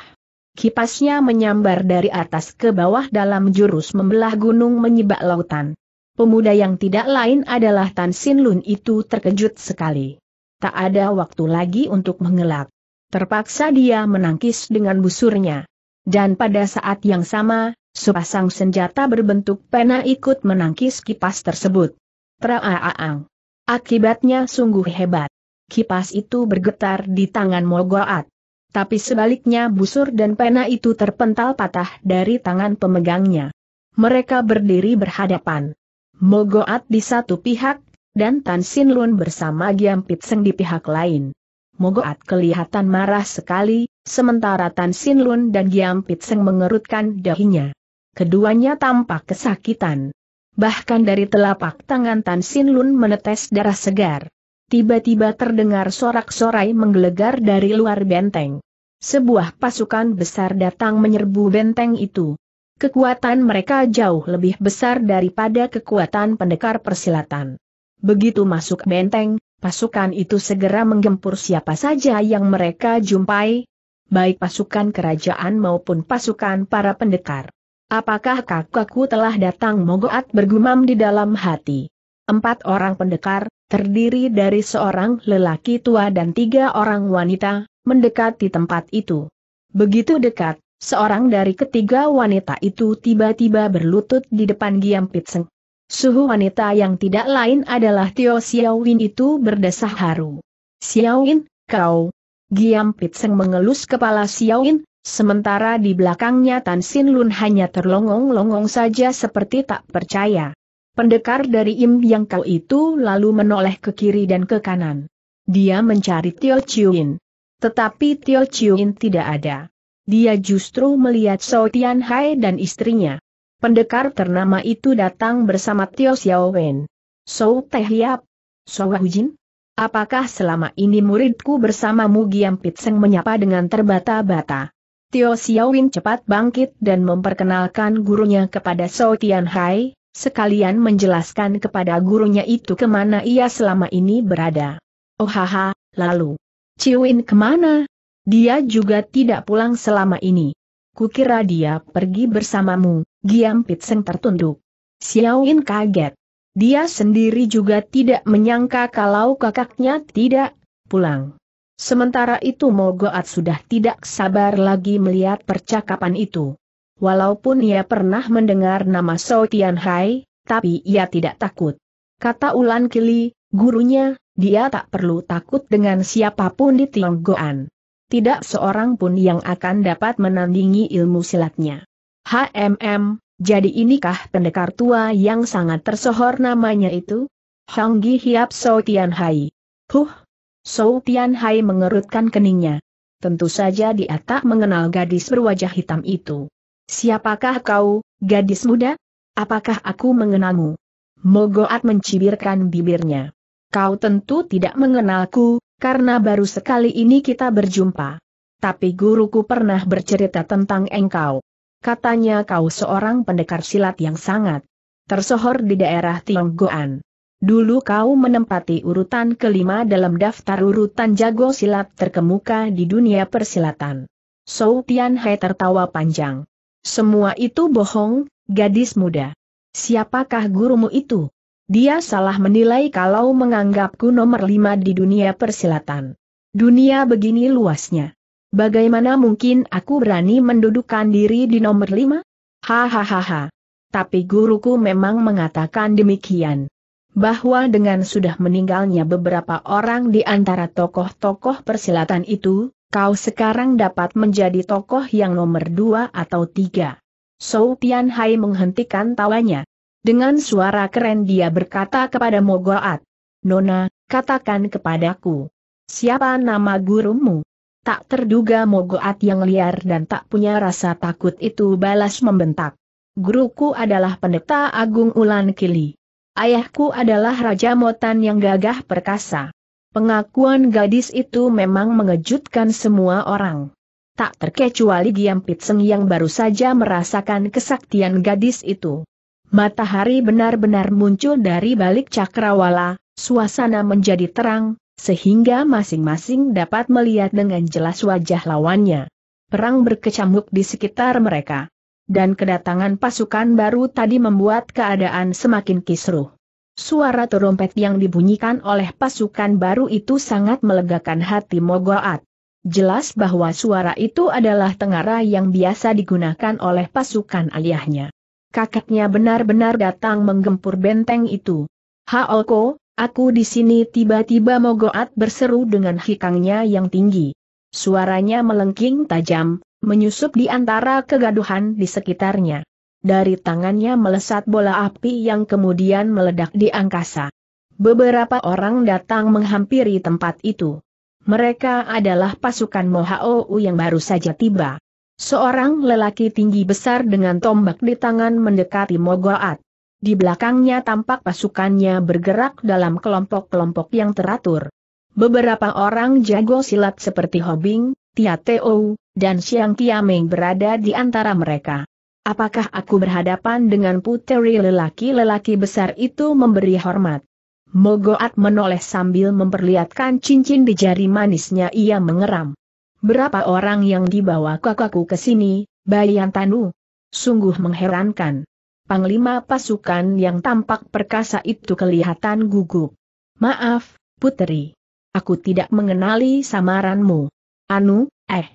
Kipasnya menyambar dari atas ke bawah dalam jurus membelah gunung menyibak lautan. Pemuda yang tidak lain adalah Tan Sin Lun itu terkejut sekali. Tak ada waktu lagi untuk mengelak. Terpaksa dia menangkis dengan busurnya. Dan pada saat yang sama, sepasang senjata berbentuk pena ikut menangkis kipas tersebut. Traaang. Akibatnya sungguh hebat. Kipas itu bergetar di tangan Mogoat. Tapi sebaliknya busur dan pena itu terpental patah dari tangan pemegangnya. Mereka berdiri berhadapan. Mogoat di satu pihak, dan Tan Sin Lun bersama Giam Pitseng di pihak lain. Mogoat kelihatan marah sekali, sementara Tan Sin Lun dan Giam Pitseng mengerutkan dahinya. Keduanya tampak kesakitan. Bahkan dari telapak tangan Tan Sin Lun menetes darah segar. Tiba-tiba terdengar sorak-sorai menggelegar dari luar benteng. Sebuah pasukan besar datang menyerbu benteng itu. Kekuatan mereka jauh lebih besar daripada kekuatan pendekar persilatan. Begitu masuk benteng, pasukan itu segera menggempur siapa saja yang mereka jumpai, baik pasukan kerajaan maupun pasukan para pendekar. Apakah kakakku telah datang Mogoat bergumam di dalam hati. Empat orang pendekar, terdiri dari seorang lelaki tua dan tiga orang wanita, mendekati tempat itu. Begitu dekat, seorang dari ketiga wanita itu tiba-tiba berlutut di depan Giam Pitseng. Suhu wanita yang tidak lain adalah Tio Xiaowin itu berdesah haru. Xiaowin, kau. Giam Pitseng mengelus kepala Xiaowin, sementara di belakangnya Tan Sin Lun hanya terlongong-longong saja seperti tak percaya. Pendekar dari Im Yang Kau itu lalu menoleh ke kiri dan ke kanan. Dia mencari Tio Chiuin. Tetapi Tio Chiuin tidak ada. Dia justru melihat Tian Hai dan istrinya. Pendekar ternama itu datang bersama Tio Wen. Sou Teh Hiap? Sou Jin, Apakah selama ini muridku bersamamu Giam Pitseng menyapa dengan terbata-bata? Tio Xiao Wen cepat bangkit dan memperkenalkan gurunya kepada Tian Hai, sekalian menjelaskan kepada gurunya itu kemana ia selama ini berada. Oh haha, lalu. Ciwin kemana? Dia juga tidak pulang selama ini. Kukira dia pergi bersamamu. Giam Pitseng tertunduk. Xiaoin kaget. Dia sendiri juga tidak menyangka kalau kakaknya tidak pulang. Sementara itu Mogoat sudah tidak sabar lagi melihat percakapan itu. Walaupun ia pernah mendengar nama So Hai, tapi ia tidak takut. Kata Ulan Kili, gurunya, dia tak perlu takut dengan siapapun di Tionggoan. Tidak seorang pun yang akan dapat menandingi ilmu silatnya. HMM, jadi inikah pendekar tua yang sangat tersohor namanya itu? Gi Hiap So Tian Hai. Huh! So Tian Hai mengerutkan keningnya. Tentu saja dia tak mengenal gadis berwajah hitam itu. Siapakah kau, gadis muda? Apakah aku mengenalmu? Mogoat mencibirkan bibirnya. Kau tentu tidak mengenalku, karena baru sekali ini kita berjumpa. Tapi guruku pernah bercerita tentang engkau. Katanya kau seorang pendekar silat yang sangat tersohor di daerah Tionggoan. Dulu kau menempati urutan kelima dalam daftar urutan jago silat terkemuka di dunia persilatan. Sou Tian Hai tertawa panjang. Semua itu bohong, gadis muda. Siapakah gurumu itu? Dia salah menilai kalau menganggapku nomor lima di dunia persilatan. Dunia begini luasnya. Bagaimana mungkin aku berani mendudukan diri di nomor lima? Hahaha. Tapi guruku memang mengatakan demikian. Bahwa dengan sudah meninggalnya beberapa orang di antara tokoh-tokoh persilatan itu, kau sekarang dapat menjadi tokoh yang nomor dua atau tiga. Sou Tian Hai menghentikan tawanya. Dengan suara keren dia berkata kepada Mogoat, Nona, katakan kepadaku. Siapa nama gurumu? Tak terduga Mogoat yang liar dan tak punya rasa takut itu balas membentak. Guruku adalah pendeta Agung Ulan Kili. Ayahku adalah Raja Motan yang gagah perkasa. Pengakuan gadis itu memang mengejutkan semua orang. Tak terkecuali Giam Pitseng yang baru saja merasakan kesaktian gadis itu. Matahari benar-benar muncul dari balik cakrawala, suasana menjadi terang, sehingga masing-masing dapat melihat dengan jelas wajah lawannya. Perang berkecamuk di sekitar mereka. Dan kedatangan pasukan baru tadi membuat keadaan semakin kisruh. Suara terompet yang dibunyikan oleh pasukan baru itu sangat melegakan hati Mogoat. Jelas bahwa suara itu adalah tengara yang biasa digunakan oleh pasukan aliahnya. Kakaknya benar-benar datang menggempur benteng itu. Haolko, Aku di sini tiba-tiba Mogoat berseru dengan hikangnya yang tinggi. Suaranya melengking tajam, menyusup di antara kegaduhan di sekitarnya. Dari tangannya melesat bola api yang kemudian meledak di angkasa. Beberapa orang datang menghampiri tempat itu. Mereka adalah pasukan Mohaou yang baru saja tiba. Seorang lelaki tinggi besar dengan tombak di tangan mendekati Mogoat. Di belakangnya tampak pasukannya bergerak dalam kelompok-kelompok yang teratur. Beberapa orang jago silat seperti Hobing, Tia Teo, dan Xiang Tiameng berada di antara mereka. Apakah aku berhadapan dengan puteri lelaki-lelaki besar itu memberi hormat? Mogoat menoleh sambil memperlihatkan cincin di jari manisnya ia mengeram. Berapa orang yang dibawa kakakku ke sini, Bayan Tanu? Sungguh mengherankan panglima pasukan yang tampak perkasa itu kelihatan gugup. Maaf, putri, Aku tidak mengenali samaranmu. Anu, eh.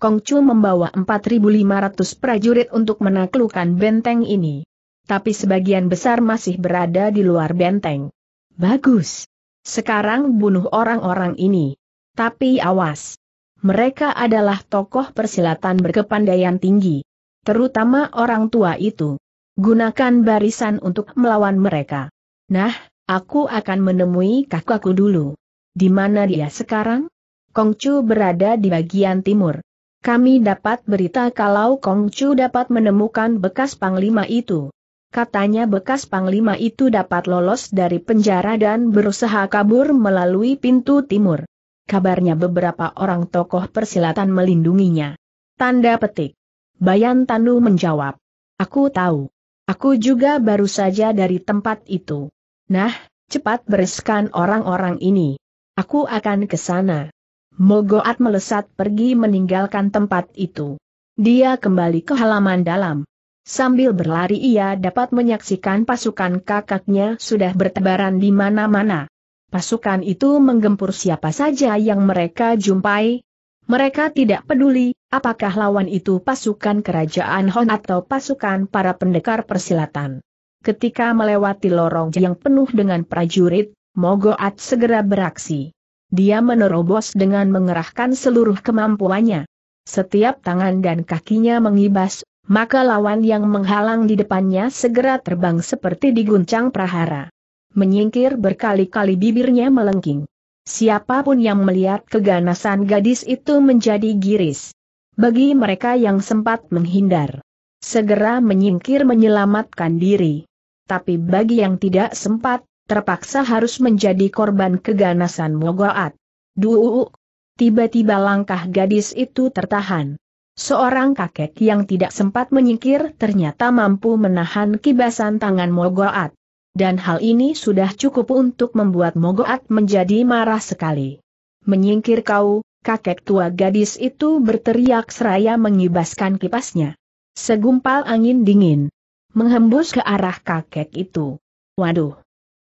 Kongcu membawa 4.500 prajurit untuk menaklukkan benteng ini. Tapi sebagian besar masih berada di luar benteng. Bagus. Sekarang bunuh orang-orang ini. Tapi awas. Mereka adalah tokoh persilatan berkepandaian tinggi. Terutama orang tua itu. Gunakan barisan untuk melawan mereka. Nah, aku akan menemui kakakku dulu. Di mana dia sekarang? Kongcu berada di bagian timur. Kami dapat berita kalau Kongcu dapat menemukan bekas panglima itu. Katanya bekas panglima itu dapat lolos dari penjara dan berusaha kabur melalui pintu timur. Kabarnya beberapa orang tokoh persilatan melindunginya. Tanda petik. Bayan Tanu menjawab. Aku tahu. Aku juga baru saja dari tempat itu. Nah, cepat bereskan orang-orang ini. Aku akan ke sana. Mogoat melesat pergi meninggalkan tempat itu. Dia kembali ke halaman dalam. Sambil berlari ia dapat menyaksikan pasukan kakaknya sudah bertebaran di mana-mana. Pasukan itu menggempur siapa saja yang mereka jumpai, mereka tidak peduli, apakah lawan itu pasukan kerajaan Hon atau pasukan para pendekar persilatan. Ketika melewati lorong yang penuh dengan prajurit, Mogoat segera beraksi. Dia menerobos dengan mengerahkan seluruh kemampuannya. Setiap tangan dan kakinya mengibas, maka lawan yang menghalang di depannya segera terbang seperti diguncang prahara. Menyingkir berkali-kali bibirnya melengking. Siapapun yang melihat keganasan gadis itu menjadi giris. Bagi mereka yang sempat menghindar, segera menyingkir menyelamatkan diri. Tapi bagi yang tidak sempat, terpaksa harus menjadi korban keganasan Mogoat. Duuuk! Tiba-tiba langkah gadis itu tertahan. Seorang kakek yang tidak sempat menyingkir ternyata mampu menahan kibasan tangan Mogoat dan hal ini sudah cukup untuk membuat Mogoat menjadi marah sekali. Menyingkir kau, kakek tua gadis itu berteriak seraya mengibaskan kipasnya. Segumpal angin dingin. Menghembus ke arah kakek itu. Waduh!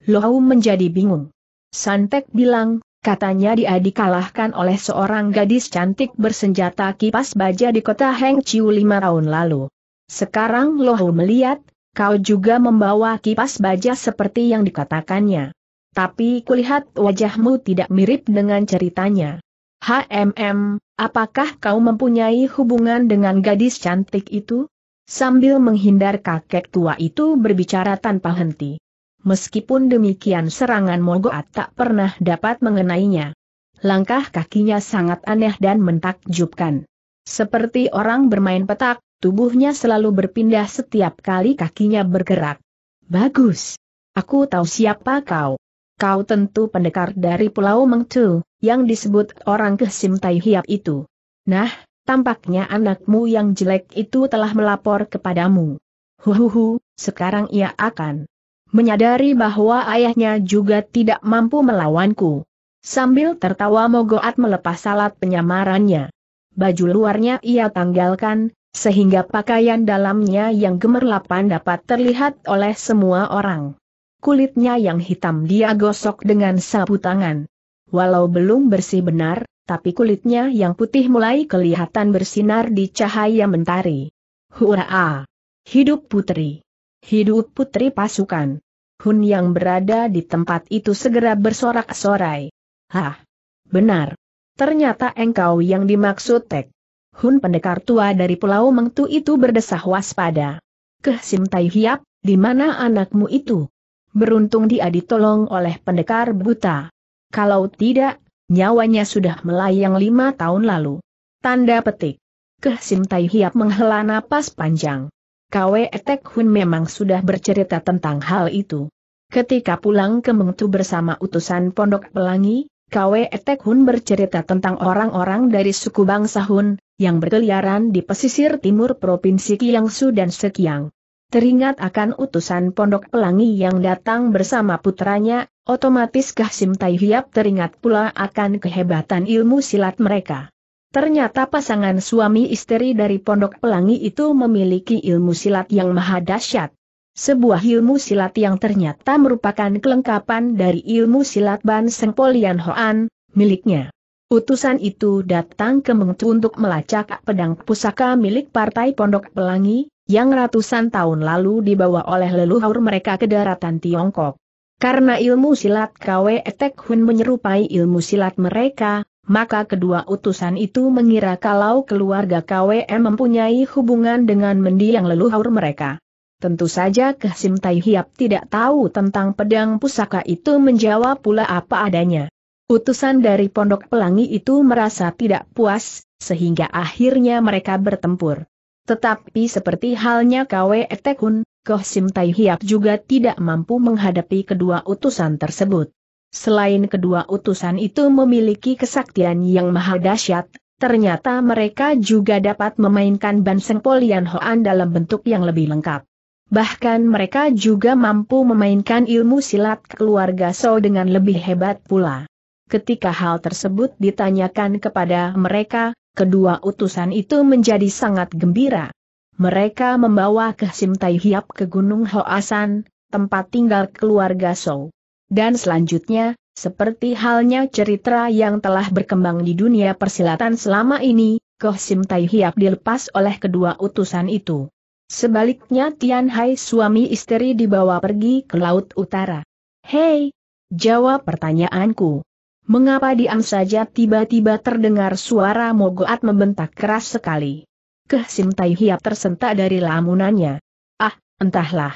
Lohau menjadi bingung. Santek bilang, katanya dia dikalahkan oleh seorang gadis cantik bersenjata kipas baja di kota Heng Chiu lima tahun lalu. Sekarang Lohau melihat, Kau juga membawa kipas baja seperti yang dikatakannya. Tapi kulihat wajahmu tidak mirip dengan ceritanya. HMM, apakah kau mempunyai hubungan dengan gadis cantik itu? Sambil menghindar kakek tua itu berbicara tanpa henti. Meskipun demikian serangan Mogoat tak pernah dapat mengenainya. Langkah kakinya sangat aneh dan mentakjubkan. Seperti orang bermain petak, Tubuhnya selalu berpindah setiap kali kakinya bergerak. Bagus. Aku tahu siapa kau. Kau tentu pendekar dari Pulau Mengtu, yang disebut orang kesim Tai itu. Nah, tampaknya anakmu yang jelek itu telah melapor kepadamu. Huhuhu, sekarang ia akan menyadari bahwa ayahnya juga tidak mampu melawanku. Sambil tertawa Mogoat melepas salat penyamarannya. Baju luarnya ia tanggalkan, sehingga pakaian dalamnya yang gemerlapan dapat terlihat oleh semua orang. Kulitnya yang hitam dia gosok dengan sapu tangan. Walau belum bersih benar, tapi kulitnya yang putih mulai kelihatan bersinar di cahaya mentari. Hura! Hidup putri! Hidup putri pasukan! Hun yang berada di tempat itu segera bersorak-sorai. Hah! Benar. Ternyata engkau yang dimaksud Tek. Hun pendekar tua dari Pulau Mengtu itu berdesah waspada. Keh Sim Tai Hiap, di mana anakmu itu? Beruntung dia ditolong oleh pendekar buta. Kalau tidak, nyawanya sudah melayang lima tahun lalu. Tanda petik. Keh Sim Tai Hiap menghela napas panjang. Kwe Etek Hun memang sudah bercerita tentang hal itu. Ketika pulang ke Mengtu bersama utusan Pondok Pelangi, Kwe Etek Hun bercerita tentang orang-orang dari suku bangsa Hun, yang berkeliaran di pesisir timur Provinsi Kiangsu dan Sekiang. Teringat akan utusan Pondok Pelangi yang datang bersama putranya, otomatis Kahsim Tai teringat pula akan kehebatan ilmu silat mereka. Ternyata pasangan suami istri dari Pondok Pelangi itu memiliki ilmu silat yang maha dahsyat sebuah ilmu silat yang ternyata merupakan kelengkapan dari ilmu silat Ban Seng Polian Hoan, miliknya. Utusan itu datang ke Mengtu untuk melacak pedang pusaka milik Partai Pondok Pelangi, yang ratusan tahun lalu dibawa oleh leluhur mereka ke daratan Tiongkok. Karena ilmu silat Kwe Etek Hun menyerupai ilmu silat mereka, maka kedua utusan itu mengira kalau keluarga KWM mempunyai hubungan dengan mendiang leluhur mereka. Tentu saja Kehsim Tai Hiap tidak tahu tentang pedang pusaka itu menjawab pula apa adanya. Utusan dari Pondok Pelangi itu merasa tidak puas, sehingga akhirnya mereka bertempur. Tetapi seperti halnya Kwe Etekun, Kehsim Tai Hiap juga tidak mampu menghadapi kedua utusan tersebut. Selain kedua utusan itu memiliki kesaktian yang maha dahsyat, ternyata mereka juga dapat memainkan Banseng Polian Hoan dalam bentuk yang lebih lengkap. Bahkan mereka juga mampu memainkan ilmu silat keluarga So dengan lebih hebat pula. Ketika hal tersebut ditanyakan kepada mereka, kedua utusan itu menjadi sangat gembira. Mereka membawa ke Tai Hiap ke Gunung Hoasan, tempat tinggal keluarga So. Dan selanjutnya, seperti halnya cerita yang telah berkembang di dunia persilatan selama ini, Koh Sim Tai Hiap dilepas oleh kedua utusan itu. Sebaliknya Tian Hai suami istri dibawa pergi ke Laut Utara. Hei! Jawab pertanyaanku. Mengapa diam saja tiba-tiba terdengar suara Mogoat membentak keras sekali? Keh Sim Tai Hiap tersentak dari lamunannya. Ah, entahlah.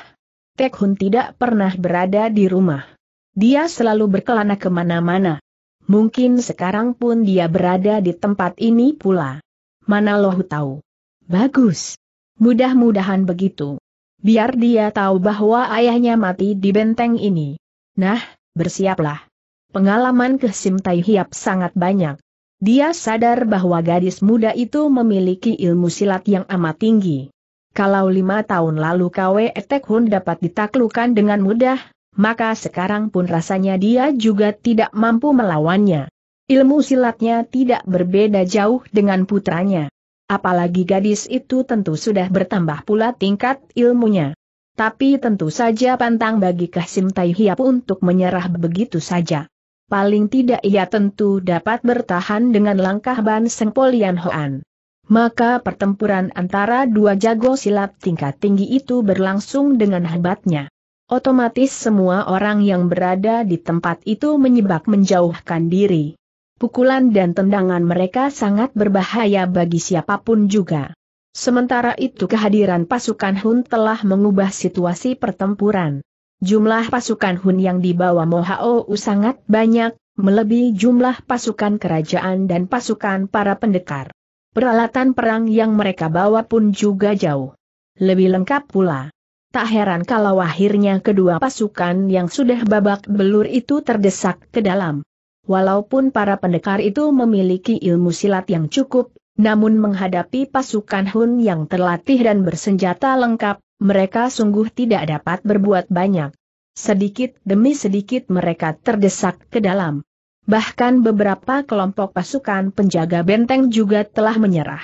Tek Hun tidak pernah berada di rumah. Dia selalu berkelana kemana-mana. Mungkin sekarang pun dia berada di tempat ini pula. Mana loh tahu. Bagus. Mudah-mudahan begitu. Biar dia tahu bahwa ayahnya mati di benteng ini. Nah, bersiaplah. Pengalaman Kesim Tai Hiap sangat banyak. Dia sadar bahwa gadis muda itu memiliki ilmu silat yang amat tinggi. Kalau lima tahun lalu KW Etek Hun dapat ditaklukkan dengan mudah, maka sekarang pun rasanya dia juga tidak mampu melawannya. Ilmu silatnya tidak berbeda jauh dengan putranya. Apalagi gadis itu tentu sudah bertambah pula tingkat ilmunya. Tapi tentu saja pantang bagi Kasim Tai untuk menyerah begitu saja. Paling tidak ia tentu dapat bertahan dengan langkah Ban Seng Hoan. Maka pertempuran antara dua jago silat tingkat tinggi itu berlangsung dengan hebatnya. Otomatis semua orang yang berada di tempat itu menyebak menjauhkan diri pukulan dan tendangan mereka sangat berbahaya bagi siapapun juga. Sementara itu kehadiran pasukan Hun telah mengubah situasi pertempuran. Jumlah pasukan Hun yang dibawa Mohaou sangat banyak, melebihi jumlah pasukan kerajaan dan pasukan para pendekar. Peralatan perang yang mereka bawa pun juga jauh. Lebih lengkap pula. Tak heran kalau akhirnya kedua pasukan yang sudah babak belur itu terdesak ke dalam. Walaupun para pendekar itu memiliki ilmu silat yang cukup, namun menghadapi pasukan Hun yang terlatih dan bersenjata lengkap, mereka sungguh tidak dapat berbuat banyak. Sedikit demi sedikit mereka terdesak ke dalam. Bahkan beberapa kelompok pasukan penjaga benteng juga telah menyerah.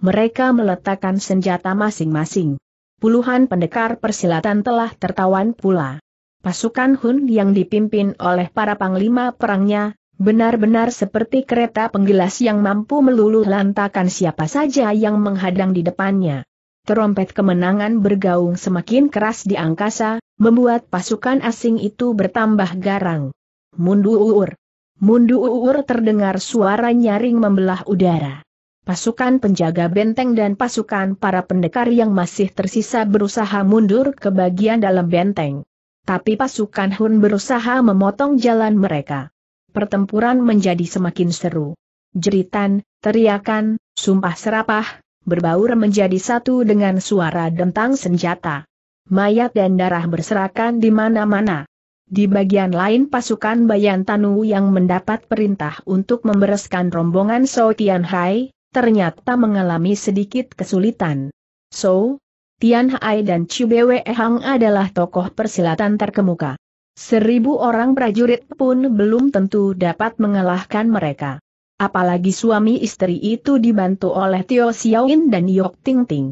Mereka meletakkan senjata masing-masing. Puluhan pendekar persilatan telah tertawan pula. Pasukan Hun yang dipimpin oleh para panglima perangnya, benar-benar seperti kereta penggilas yang mampu meluluh lantakan siapa saja yang menghadang di depannya. Terompet kemenangan bergaung semakin keras di angkasa, membuat pasukan asing itu bertambah garang. Mundu uur. Mundu uur terdengar suara nyaring membelah udara. Pasukan penjaga benteng dan pasukan para pendekar yang masih tersisa berusaha mundur ke bagian dalam benteng. Tapi pasukan Hun berusaha memotong jalan mereka. Pertempuran menjadi semakin seru. Jeritan, teriakan, sumpah serapah, berbaur menjadi satu dengan suara dentang senjata. Mayat dan darah berserakan di mana-mana. Di bagian lain pasukan Bayan Tanu yang mendapat perintah untuk membereskan rombongan So Tian Hai, ternyata mengalami sedikit kesulitan. So, Tian Hai dan Chu Bwe Hang adalah tokoh persilatan terkemuka. Seribu orang prajurit pun belum tentu dapat mengalahkan mereka. Apalagi suami istri itu dibantu oleh Tio Xiaoin dan Yok Ting Ting.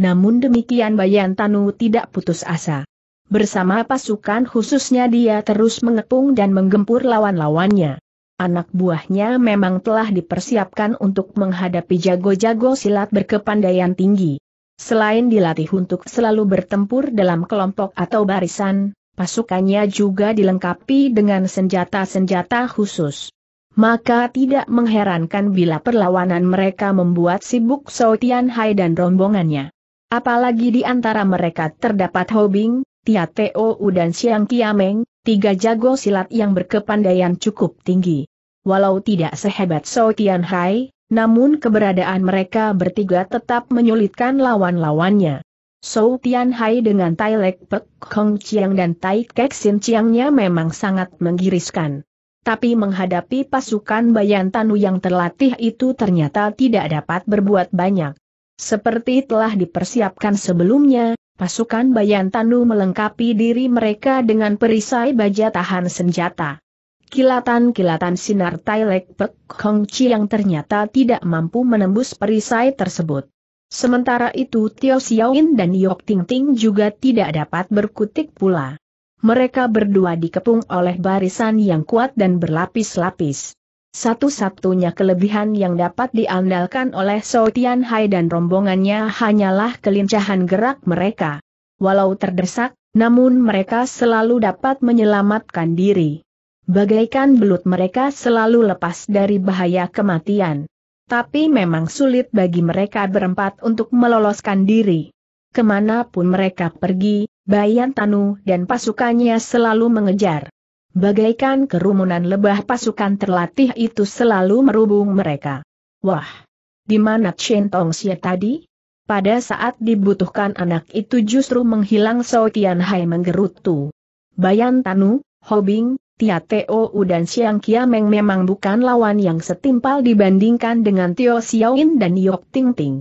Namun demikian Bayan Tanu tidak putus asa. Bersama pasukan khususnya dia terus mengepung dan menggempur lawan-lawannya. Anak buahnya memang telah dipersiapkan untuk menghadapi jago-jago silat berkepandaian tinggi. Selain dilatih untuk selalu bertempur dalam kelompok atau barisan, pasukannya juga dilengkapi dengan senjata-senjata khusus. Maka tidak mengherankan bila perlawanan mereka membuat sibuk Sao Tian Hai dan rombongannya. Apalagi di antara mereka terdapat Hobing, Tia Teo U dan Xiang Tiameng, tiga jago silat yang berkepandaian cukup tinggi. Walau tidak sehebat Sao Tian Hai, namun keberadaan mereka bertiga tetap menyulitkan lawan-lawannya. Sou Tian Hai dengan Tai Lek Pek Kong Chiang dan Tai Kek Sin Chiangnya memang sangat menggiriskan. Tapi menghadapi pasukan Bayan Tanu yang terlatih itu ternyata tidak dapat berbuat banyak. Seperti telah dipersiapkan sebelumnya, pasukan Bayan Tanu melengkapi diri mereka dengan perisai baja tahan senjata. Kilatan-kilatan sinar tailek Pek Kong Chi yang ternyata tidak mampu menembus perisai tersebut. Sementara itu Tio Xiaoin dan Yok Ting Ting juga tidak dapat berkutik pula. Mereka berdua dikepung oleh barisan yang kuat dan berlapis-lapis. Satu-satunya kelebihan yang dapat diandalkan oleh So Tian Hai dan rombongannya hanyalah kelincahan gerak mereka. Walau terdesak, namun mereka selalu dapat menyelamatkan diri. Bagaikan belut mereka selalu lepas dari bahaya kematian. Tapi memang sulit bagi mereka berempat untuk meloloskan diri. Kemanapun mereka pergi, Bayan Tanu dan pasukannya selalu mengejar. Bagaikan kerumunan lebah pasukan terlatih itu selalu merubung mereka. Wah! Di mana Chen Tongxie tadi? Pada saat dibutuhkan anak itu justru menghilang Tian Hai menggerutu. Bayan Tanu, Hobing, Tia Teo dan Xiang Kiameng memang bukan lawan yang setimpal dibandingkan dengan Tio Xiaoin dan Yok Ting Ting.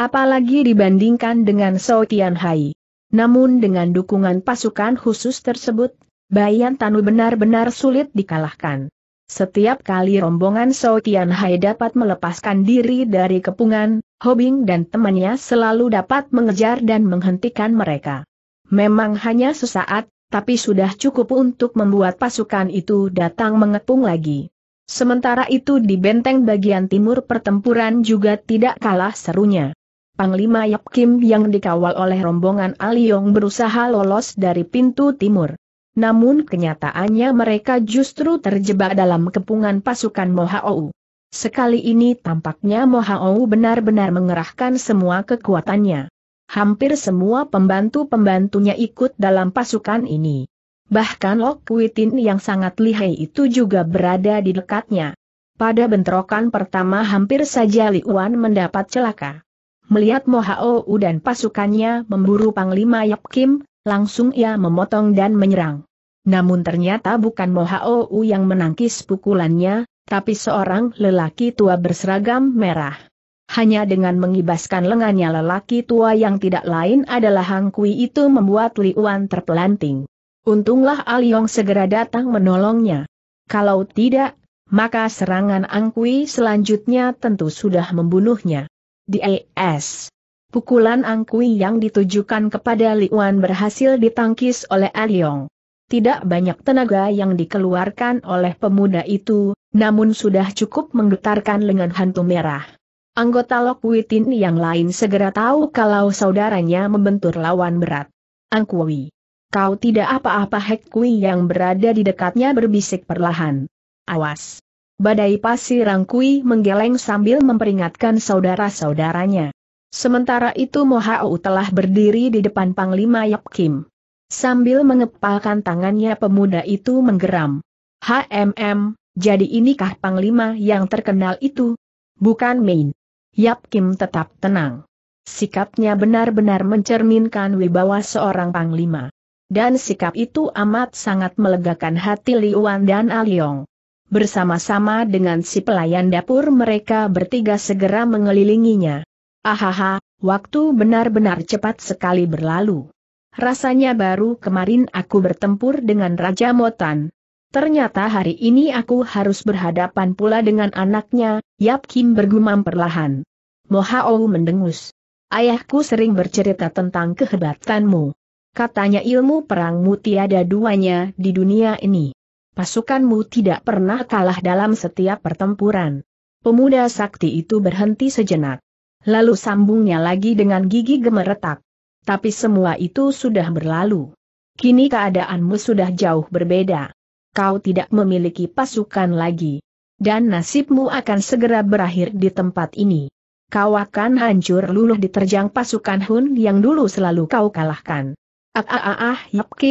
Apalagi dibandingkan dengan So Tian Hai. Namun dengan dukungan pasukan khusus tersebut, Bayan Tanu benar-benar sulit dikalahkan. Setiap kali rombongan So Tian Hai dapat melepaskan diri dari kepungan, Hobing dan temannya selalu dapat mengejar dan menghentikan mereka. Memang hanya sesaat, tapi sudah cukup untuk membuat pasukan itu datang mengepung lagi. Sementara itu di benteng bagian timur pertempuran juga tidak kalah serunya. Panglima Yap Kim yang dikawal oleh rombongan Aliong berusaha lolos dari pintu timur. Namun kenyataannya mereka justru terjebak dalam kepungan pasukan Mohaou. Sekali ini tampaknya Mohaou benar-benar mengerahkan semua kekuatannya hampir semua pembantu-pembantunya ikut dalam pasukan ini. Bahkan Lok Witin yang sangat lihai itu juga berada di dekatnya. Pada bentrokan pertama hampir saja Li Wan mendapat celaka. Melihat Mohao dan pasukannya memburu Panglima Yap Kim, langsung ia memotong dan menyerang. Namun ternyata bukan Mohao yang menangkis pukulannya, tapi seorang lelaki tua berseragam merah hanya dengan mengibaskan lengannya lelaki tua yang tidak lain adalah Hang Kui itu membuat Liuan terpelanting. Untunglah Aliong segera datang menolongnya. Kalau tidak, maka serangan Angkui selanjutnya tentu sudah membunuhnya. D.A.S. Pukulan Angkui yang ditujukan kepada Liuan berhasil ditangkis oleh Aliong. Tidak banyak tenaga yang dikeluarkan oleh pemuda itu, namun sudah cukup menggetarkan lengan hantu merah. Anggota Witin yang lain segera tahu kalau saudaranya membentur lawan berat. Angkui. Kau tidak apa-apa Hek Kui yang berada di dekatnya berbisik perlahan. Awas. Badai pasir Angkui menggeleng sambil memperingatkan saudara-saudaranya. Sementara itu Mohau telah berdiri di depan Panglima Yap Kim. Sambil mengepalkan tangannya pemuda itu menggeram. HMM, jadi inikah Panglima yang terkenal itu? Bukan main. Yap Kim tetap tenang. Sikapnya benar-benar mencerminkan wibawa seorang panglima. Dan sikap itu amat sangat melegakan hati Liuan dan Aliong. Bersama-sama dengan si pelayan dapur mereka bertiga segera mengelilinginya. Ahaha, waktu benar-benar cepat sekali berlalu. Rasanya baru kemarin aku bertempur dengan Raja Motan, Ternyata hari ini aku harus berhadapan pula dengan anaknya, Yap Kim bergumam perlahan. Mohao mendengus. Ayahku sering bercerita tentang kehebatanmu. Katanya ilmu perangmu tiada duanya di dunia ini. Pasukanmu tidak pernah kalah dalam setiap pertempuran. Pemuda sakti itu berhenti sejenak. Lalu sambungnya lagi dengan gigi gemeretak. Tapi semua itu sudah berlalu. Kini keadaanmu sudah jauh berbeda kau tidak memiliki pasukan lagi. Dan nasibmu akan segera berakhir di tempat ini. Kau akan hancur luluh diterjang pasukan Hun yang dulu selalu kau kalahkan. Ah ah ah, ah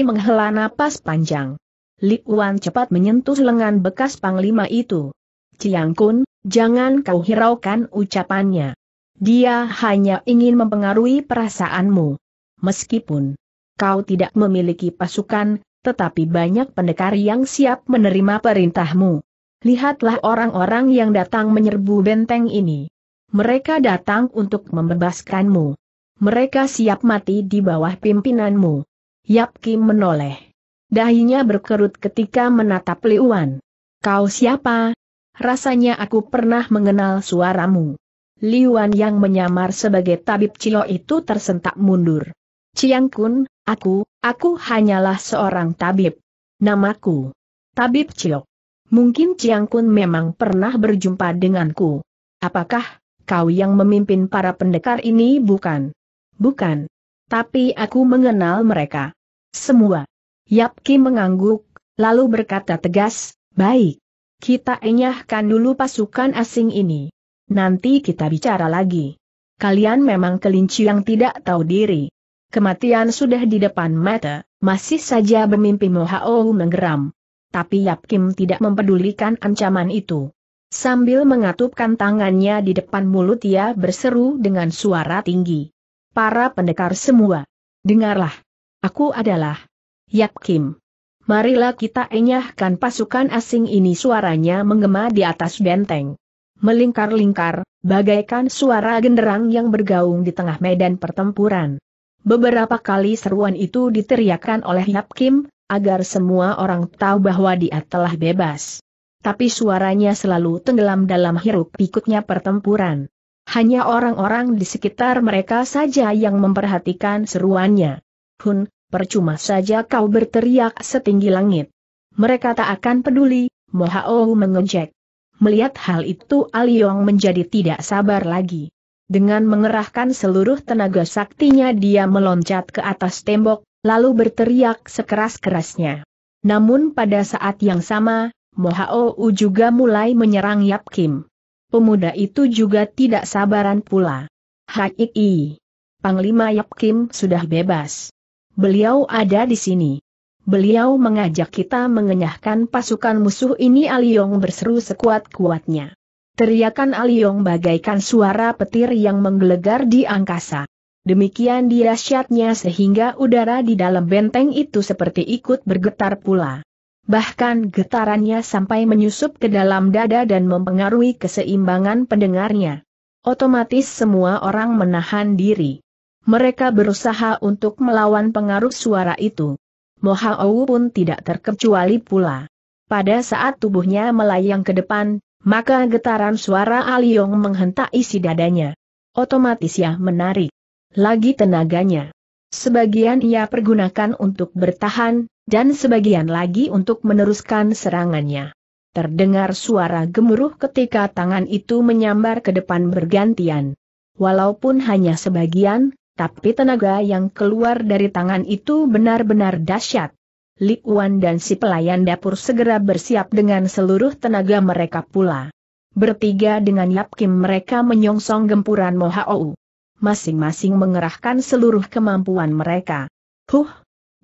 menghela napas panjang. Li Wan cepat menyentuh lengan bekas panglima itu. Ciang Kun, jangan kau hiraukan ucapannya. Dia hanya ingin mempengaruhi perasaanmu. Meskipun kau tidak memiliki pasukan, tetapi banyak pendekar yang siap menerima perintahmu. Lihatlah orang-orang yang datang menyerbu benteng ini. Mereka datang untuk membebaskanmu. Mereka siap mati di bawah pimpinanmu. Yap Kim menoleh. Dahinya berkerut ketika menatap Liuan. Kau siapa? Rasanya aku pernah mengenal suaramu. Liuan yang menyamar sebagai tabib Cilo itu tersentak mundur. Ciang Kun, Aku, aku hanyalah seorang tabib. Namaku. Tabib Ciok. Mungkin Ciang Kun memang pernah berjumpa denganku. Apakah, kau yang memimpin para pendekar ini bukan? Bukan. Tapi aku mengenal mereka. Semua. Yap Ki mengangguk, lalu berkata tegas, baik. Kita enyahkan dulu pasukan asing ini. Nanti kita bicara lagi. Kalian memang kelinci yang tidak tahu diri. Kematian sudah di depan mata, masih saja bermimpi Mohao menggeram. Tapi Yap Kim tidak mempedulikan ancaman itu. Sambil mengatupkan tangannya di depan mulut ia berseru dengan suara tinggi. Para pendekar semua, dengarlah. Aku adalah Yap Kim. Marilah kita enyahkan pasukan asing ini suaranya menggema di atas benteng. Melingkar-lingkar, bagaikan suara genderang yang bergaung di tengah medan pertempuran. Beberapa kali seruan itu diteriakkan oleh Yap Kim, agar semua orang tahu bahwa dia telah bebas. Tapi suaranya selalu tenggelam dalam hiruk pikuknya pertempuran. Hanya orang-orang di sekitar mereka saja yang memperhatikan seruannya. Hun, percuma saja kau berteriak setinggi langit. Mereka tak akan peduli, Mohao mengejek. Melihat hal itu Aliong menjadi tidak sabar lagi. Dengan mengerahkan seluruh tenaga saktinya dia meloncat ke atas tembok, lalu berteriak sekeras-kerasnya. Namun pada saat yang sama, Mohao juga mulai menyerang Yap Kim. Pemuda itu juga tidak sabaran pula. Hai, Panglima Yap Kim sudah bebas. Beliau ada di sini. Beliau mengajak kita mengenyahkan pasukan musuh ini Aliong berseru sekuat-kuatnya. Teriakan Aliong bagaikan suara petir yang menggelegar di angkasa. Demikian dirasyatnya sehingga udara di dalam benteng itu seperti ikut bergetar pula. Bahkan getarannya sampai menyusup ke dalam dada dan mempengaruhi keseimbangan pendengarnya. Otomatis semua orang menahan diri. Mereka berusaha untuk melawan pengaruh suara itu. Mohaou pun tidak terkecuali pula. Pada saat tubuhnya melayang ke depan, maka getaran suara Aliong menghentak isi dadanya. Otomatis ia menarik lagi tenaganya. Sebagian ia pergunakan untuk bertahan, dan sebagian lagi untuk meneruskan serangannya. Terdengar suara gemuruh ketika tangan itu menyambar ke depan bergantian. Walaupun hanya sebagian, tapi tenaga yang keluar dari tangan itu benar-benar dahsyat. Li Wan dan si pelayan dapur segera bersiap dengan seluruh tenaga mereka pula. Bertiga dengan Yap Kim mereka menyongsong gempuran Mohau. Masing-masing mengerahkan seluruh kemampuan mereka. Huh!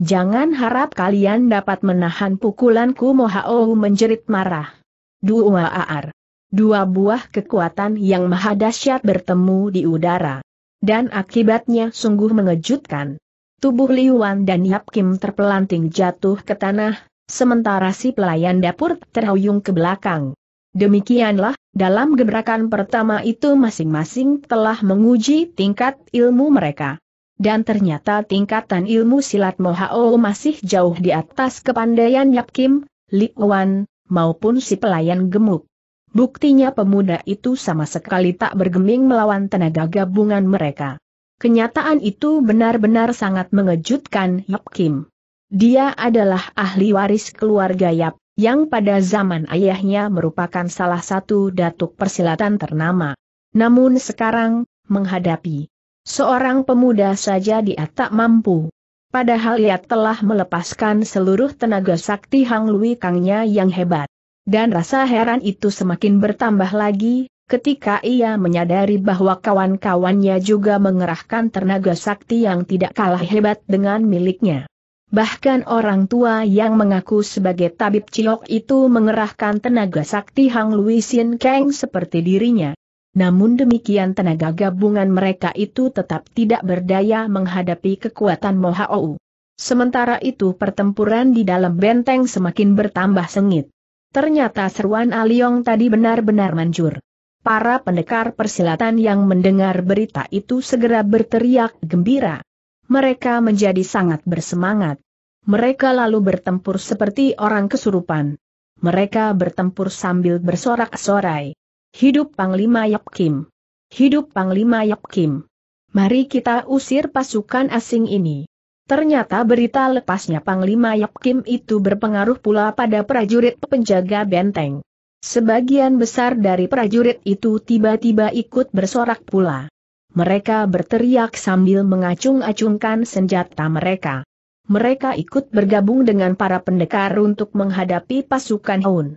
Jangan harap kalian dapat menahan pukulanku Mohau menjerit marah. Dua aar. Dua buah kekuatan yang maha dahsyat bertemu di udara. Dan akibatnya sungguh mengejutkan. Tubuh Liuan dan Yap Kim terpelanting jatuh ke tanah, sementara si pelayan dapur terhuyung ke belakang. Demikianlah, dalam gebrakan pertama itu masing-masing telah menguji tingkat ilmu mereka. Dan ternyata tingkatan ilmu silat Mohao masih jauh di atas kepandaian Yap Kim, Li Wan, maupun si pelayan gemuk. Buktinya pemuda itu sama sekali tak bergeming melawan tenaga gabungan mereka. Kenyataan itu benar-benar sangat mengejutkan Yap Kim. Dia adalah ahli waris keluarga Yap, yang pada zaman ayahnya merupakan salah satu datuk persilatan ternama. Namun sekarang, menghadapi seorang pemuda saja dia tak mampu. Padahal ia telah melepaskan seluruh tenaga sakti Hang Lui Kangnya yang hebat. Dan rasa heran itu semakin bertambah lagi, Ketika ia menyadari bahwa kawan-kawannya juga mengerahkan tenaga sakti yang tidak kalah hebat dengan miliknya. Bahkan orang tua yang mengaku sebagai tabib Ciok itu mengerahkan tenaga sakti Hang Luisin Kang seperti dirinya. Namun demikian tenaga gabungan mereka itu tetap tidak berdaya menghadapi kekuatan Moha Ou. Sementara itu pertempuran di dalam benteng semakin bertambah sengit. Ternyata seruan Aliong tadi benar-benar manjur. Para pendekar persilatan yang mendengar berita itu segera berteriak gembira. Mereka menjadi sangat bersemangat. Mereka lalu bertempur seperti orang kesurupan. Mereka bertempur sambil bersorak-sorai. Hidup Panglima Yap Kim! Hidup Panglima Yap Kim! Mari kita usir pasukan asing ini. Ternyata berita lepasnya Panglima Yap Kim itu berpengaruh pula pada prajurit penjaga benteng. Sebagian besar dari prajurit itu tiba-tiba ikut bersorak pula. Mereka berteriak sambil mengacung-acungkan senjata mereka. Mereka ikut bergabung dengan para pendekar untuk menghadapi pasukan Hun.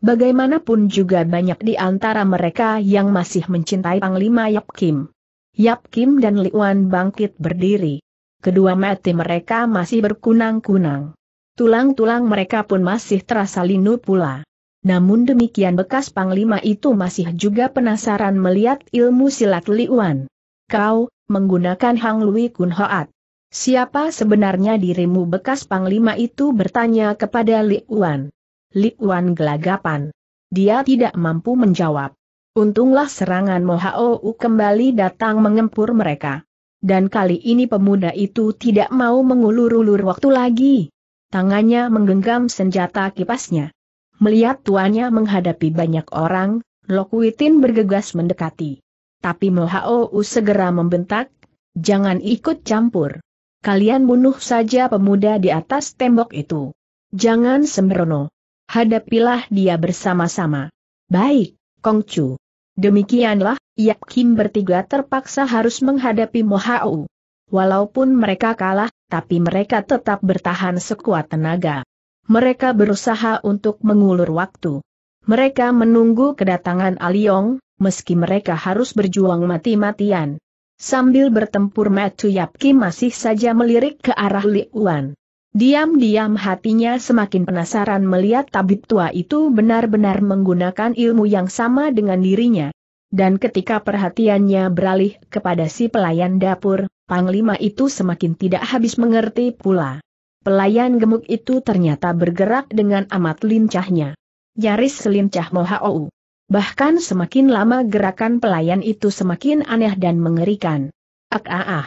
Bagaimanapun juga banyak di antara mereka yang masih mencintai Panglima Yap Kim. Yap Kim dan Wan bangkit berdiri. Kedua mati mereka masih berkunang-kunang. Tulang-tulang mereka pun masih terasa linu pula. Namun demikian bekas panglima itu masih juga penasaran melihat ilmu silat Liuan. Kau, menggunakan Hang Lui Kun Hoat. Siapa sebenarnya dirimu bekas panglima itu bertanya kepada Liuan. Liuan gelagapan. Dia tidak mampu menjawab. Untunglah serangan Mohaou kembali datang mengempur mereka. Dan kali ini pemuda itu tidak mau mengulur-ulur waktu lagi. Tangannya menggenggam senjata kipasnya. Melihat tuannya menghadapi banyak orang, Lokuitin bergegas mendekati. Tapi Mohaou segera membentak, jangan ikut campur. Kalian bunuh saja pemuda di atas tembok itu. Jangan sembrono. Hadapilah dia bersama-sama. Baik, Kongcu. Demikianlah, Yap Kim bertiga terpaksa harus menghadapi Mohaou. Walaupun mereka kalah, tapi mereka tetap bertahan sekuat tenaga mereka berusaha untuk mengulur waktu. Mereka menunggu kedatangan Aliong, ah meski mereka harus berjuang mati-matian. Sambil bertempur Matu Yapki masih saja melirik ke arah Liuan. Diam-diam hatinya semakin penasaran melihat tabib tua itu benar-benar menggunakan ilmu yang sama dengan dirinya. Dan ketika perhatiannya beralih kepada si pelayan dapur, Panglima itu semakin tidak habis mengerti pula. Pelayan gemuk itu ternyata bergerak dengan amat lincahnya. Nyaris selincah Mohaou. Bahkan semakin lama gerakan pelayan itu semakin aneh dan mengerikan. Ak ah ah.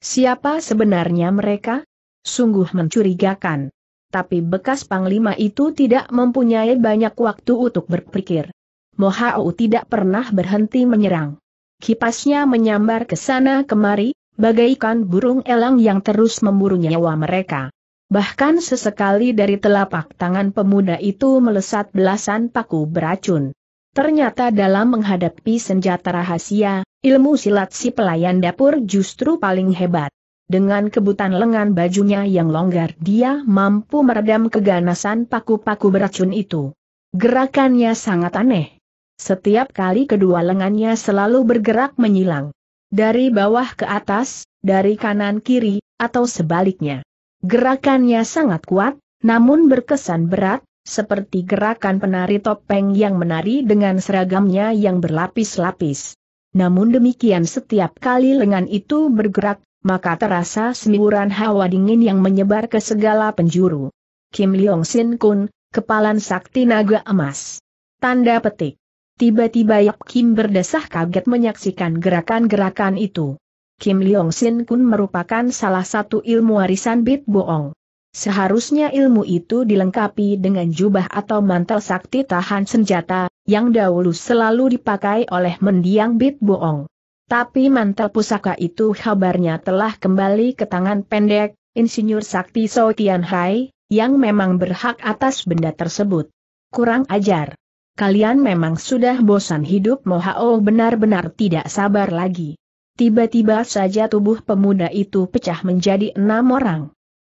Siapa sebenarnya mereka? Sungguh mencurigakan. Tapi bekas panglima itu tidak mempunyai banyak waktu untuk berpikir. Mohaou tidak pernah berhenti menyerang. Kipasnya menyambar ke sana kemari, bagaikan burung elang yang terus memburu nyawa mereka. Bahkan sesekali dari telapak tangan pemuda itu melesat belasan paku beracun. Ternyata dalam menghadapi senjata rahasia, ilmu silat si pelayan dapur justru paling hebat. Dengan kebutan lengan bajunya yang longgar dia mampu meredam keganasan paku-paku beracun itu. Gerakannya sangat aneh. Setiap kali kedua lengannya selalu bergerak menyilang. Dari bawah ke atas, dari kanan kiri, atau sebaliknya. Gerakannya sangat kuat, namun berkesan berat, seperti gerakan penari topeng yang menari dengan seragamnya yang berlapis-lapis. Namun demikian setiap kali lengan itu bergerak, maka terasa semburan hawa dingin yang menyebar ke segala penjuru. Kim Leong Sin Kun, Kepalan Sakti Naga Emas. Tanda petik. Tiba-tiba Yap Kim berdesah kaget menyaksikan gerakan-gerakan itu. Kim Leong Sin Kun merupakan salah satu ilmu warisan Bit Boong. Seharusnya ilmu itu dilengkapi dengan jubah atau mantel sakti tahan senjata, yang dahulu selalu dipakai oleh mendiang Bit Boong. Tapi mantel pusaka itu kabarnya telah kembali ke tangan pendek, insinyur sakti So Tian Hai, yang memang berhak atas benda tersebut. Kurang ajar. Kalian memang sudah bosan hidup Mohao benar-benar tidak sabar lagi. Tiba-tiba saja tubuh pemuda itu pecah menjadi enam orang.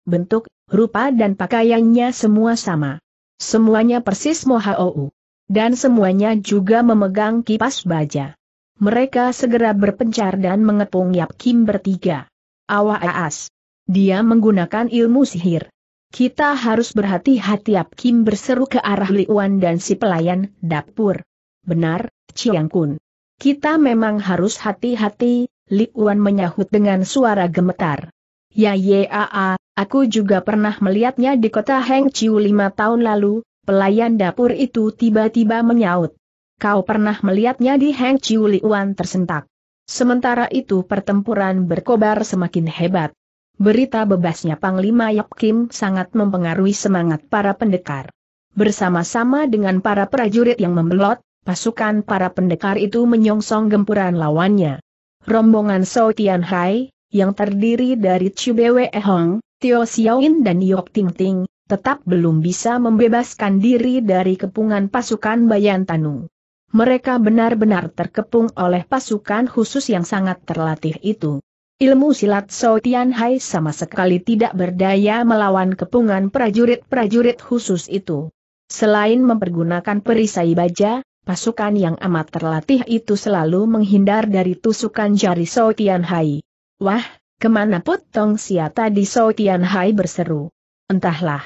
Bentuk, rupa dan pakaiannya semua sama. Semuanya persis Mohaou. Dan semuanya juga memegang kipas baja. Mereka segera berpencar dan mengepung Yap Kim bertiga. Awa aas. Dia menggunakan ilmu sihir. Kita harus berhati-hati Yap Kim berseru ke arah Liuan dan si pelayan dapur. Benar, Chiang Kun. Kita memang harus hati-hati, Li Wan menyahut dengan suara gemetar. Ya yaa, aku juga pernah melihatnya di kota Heng Chiu lima tahun lalu, pelayan dapur itu tiba-tiba menyaut. Kau pernah melihatnya di Heng Chiu Li Wan tersentak. Sementara itu pertempuran berkobar semakin hebat. Berita bebasnya Panglima Yok Kim sangat mempengaruhi semangat para pendekar. Bersama-sama dengan para prajurit yang membelot, pasukan para pendekar itu menyongsong gempuran lawannya. Rombongan Sao Tianhai, yang terdiri dari Chibewe Hong, Tio Xiaoin dan Yok Ting Ting, tetap belum bisa membebaskan diri dari kepungan pasukan Bayan Tanu. Mereka benar-benar terkepung oleh pasukan khusus yang sangat terlatih itu. Ilmu silat Sao Tianhai sama sekali tidak berdaya melawan kepungan prajurit-prajurit khusus itu. Selain mempergunakan perisai baja, pasukan yang amat terlatih itu selalu menghindar dari tusukan jari So Tian Hai. Wah, kemana potong siata tadi So Tian Hai berseru. Entahlah.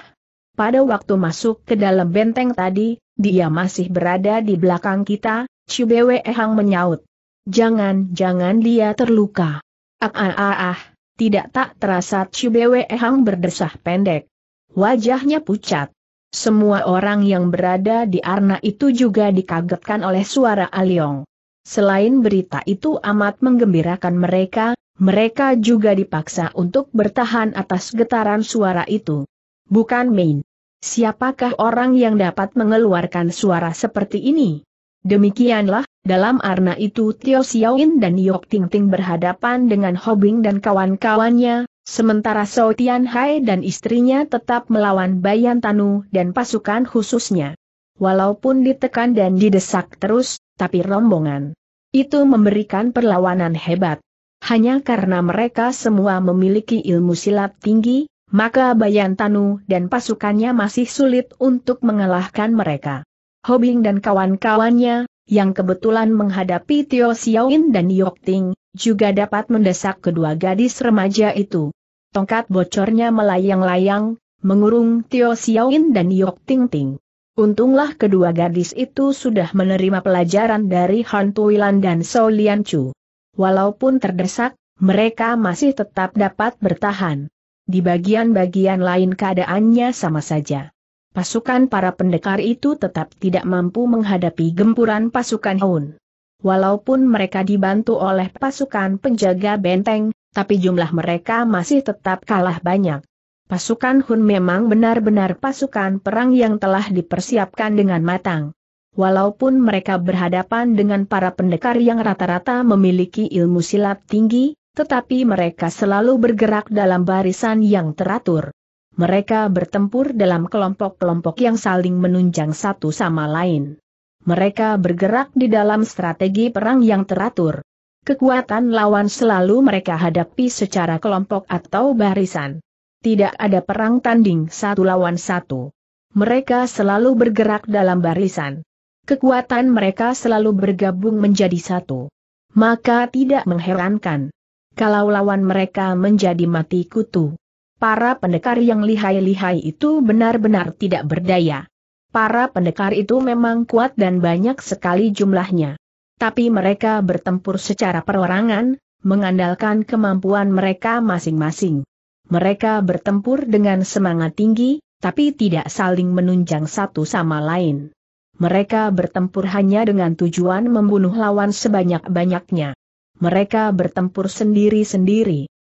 Pada waktu masuk ke dalam benteng tadi, dia masih berada di belakang kita, Chubewe Ehang menyaut. Jangan-jangan dia terluka. Ah ah ah ah, tidak tak terasa Chubewe Ehang berdesah pendek. Wajahnya pucat. Semua orang yang berada di Arna itu juga dikagetkan oleh suara Aliong. Selain berita itu amat menggembirakan mereka, mereka juga dipaksa untuk bertahan atas getaran suara itu. Bukan main. Siapakah orang yang dapat mengeluarkan suara seperti ini? Demikianlah, dalam arna itu Tio Xiaoin dan Yok Ting Ting berhadapan dengan Hobing dan kawan-kawannya, Sementara Sao Tian Hai dan istrinya tetap melawan Bayan Tanu dan pasukan khususnya. Walaupun ditekan dan didesak terus, tapi rombongan itu memberikan perlawanan hebat. Hanya karena mereka semua memiliki ilmu silat tinggi, maka Bayan Tanu dan pasukannya masih sulit untuk mengalahkan mereka. Hobing dan kawan-kawannya, yang kebetulan menghadapi Tio Xiaoin dan Yok Ting, juga dapat mendesak kedua gadis remaja itu tongkat bocornya melayang-layang, mengurung Tio Xiaoin dan Yok Ting Ting. Untunglah kedua gadis itu sudah menerima pelajaran dari Han Tuilan dan Sou Lian Chu. Walaupun terdesak, mereka masih tetap dapat bertahan. Di bagian-bagian lain keadaannya sama saja. Pasukan para pendekar itu tetap tidak mampu menghadapi gempuran pasukan Hun. Walaupun mereka dibantu oleh pasukan penjaga benteng, tapi jumlah mereka masih tetap kalah banyak. Pasukan Hun memang benar-benar pasukan perang yang telah dipersiapkan dengan matang. Walaupun mereka berhadapan dengan para pendekar yang rata-rata memiliki ilmu silat tinggi, tetapi mereka selalu bergerak dalam barisan yang teratur. Mereka bertempur dalam kelompok-kelompok yang saling menunjang satu sama lain. Mereka bergerak di dalam strategi perang yang teratur. Kekuatan lawan selalu mereka hadapi secara kelompok atau barisan. Tidak ada perang tanding satu lawan satu. Mereka selalu bergerak dalam barisan. Kekuatan mereka selalu bergabung menjadi satu. Maka tidak mengherankan kalau lawan mereka menjadi mati kutu. Para pendekar yang lihai-lihai itu benar-benar tidak berdaya. Para pendekar itu memang kuat dan banyak sekali jumlahnya tapi mereka bertempur secara perorangan, mengandalkan kemampuan mereka masing-masing. Mereka bertempur dengan semangat tinggi, tapi tidak saling menunjang satu sama lain. Mereka bertempur hanya dengan tujuan membunuh lawan sebanyak-banyaknya. Mereka bertempur sendiri-sendiri.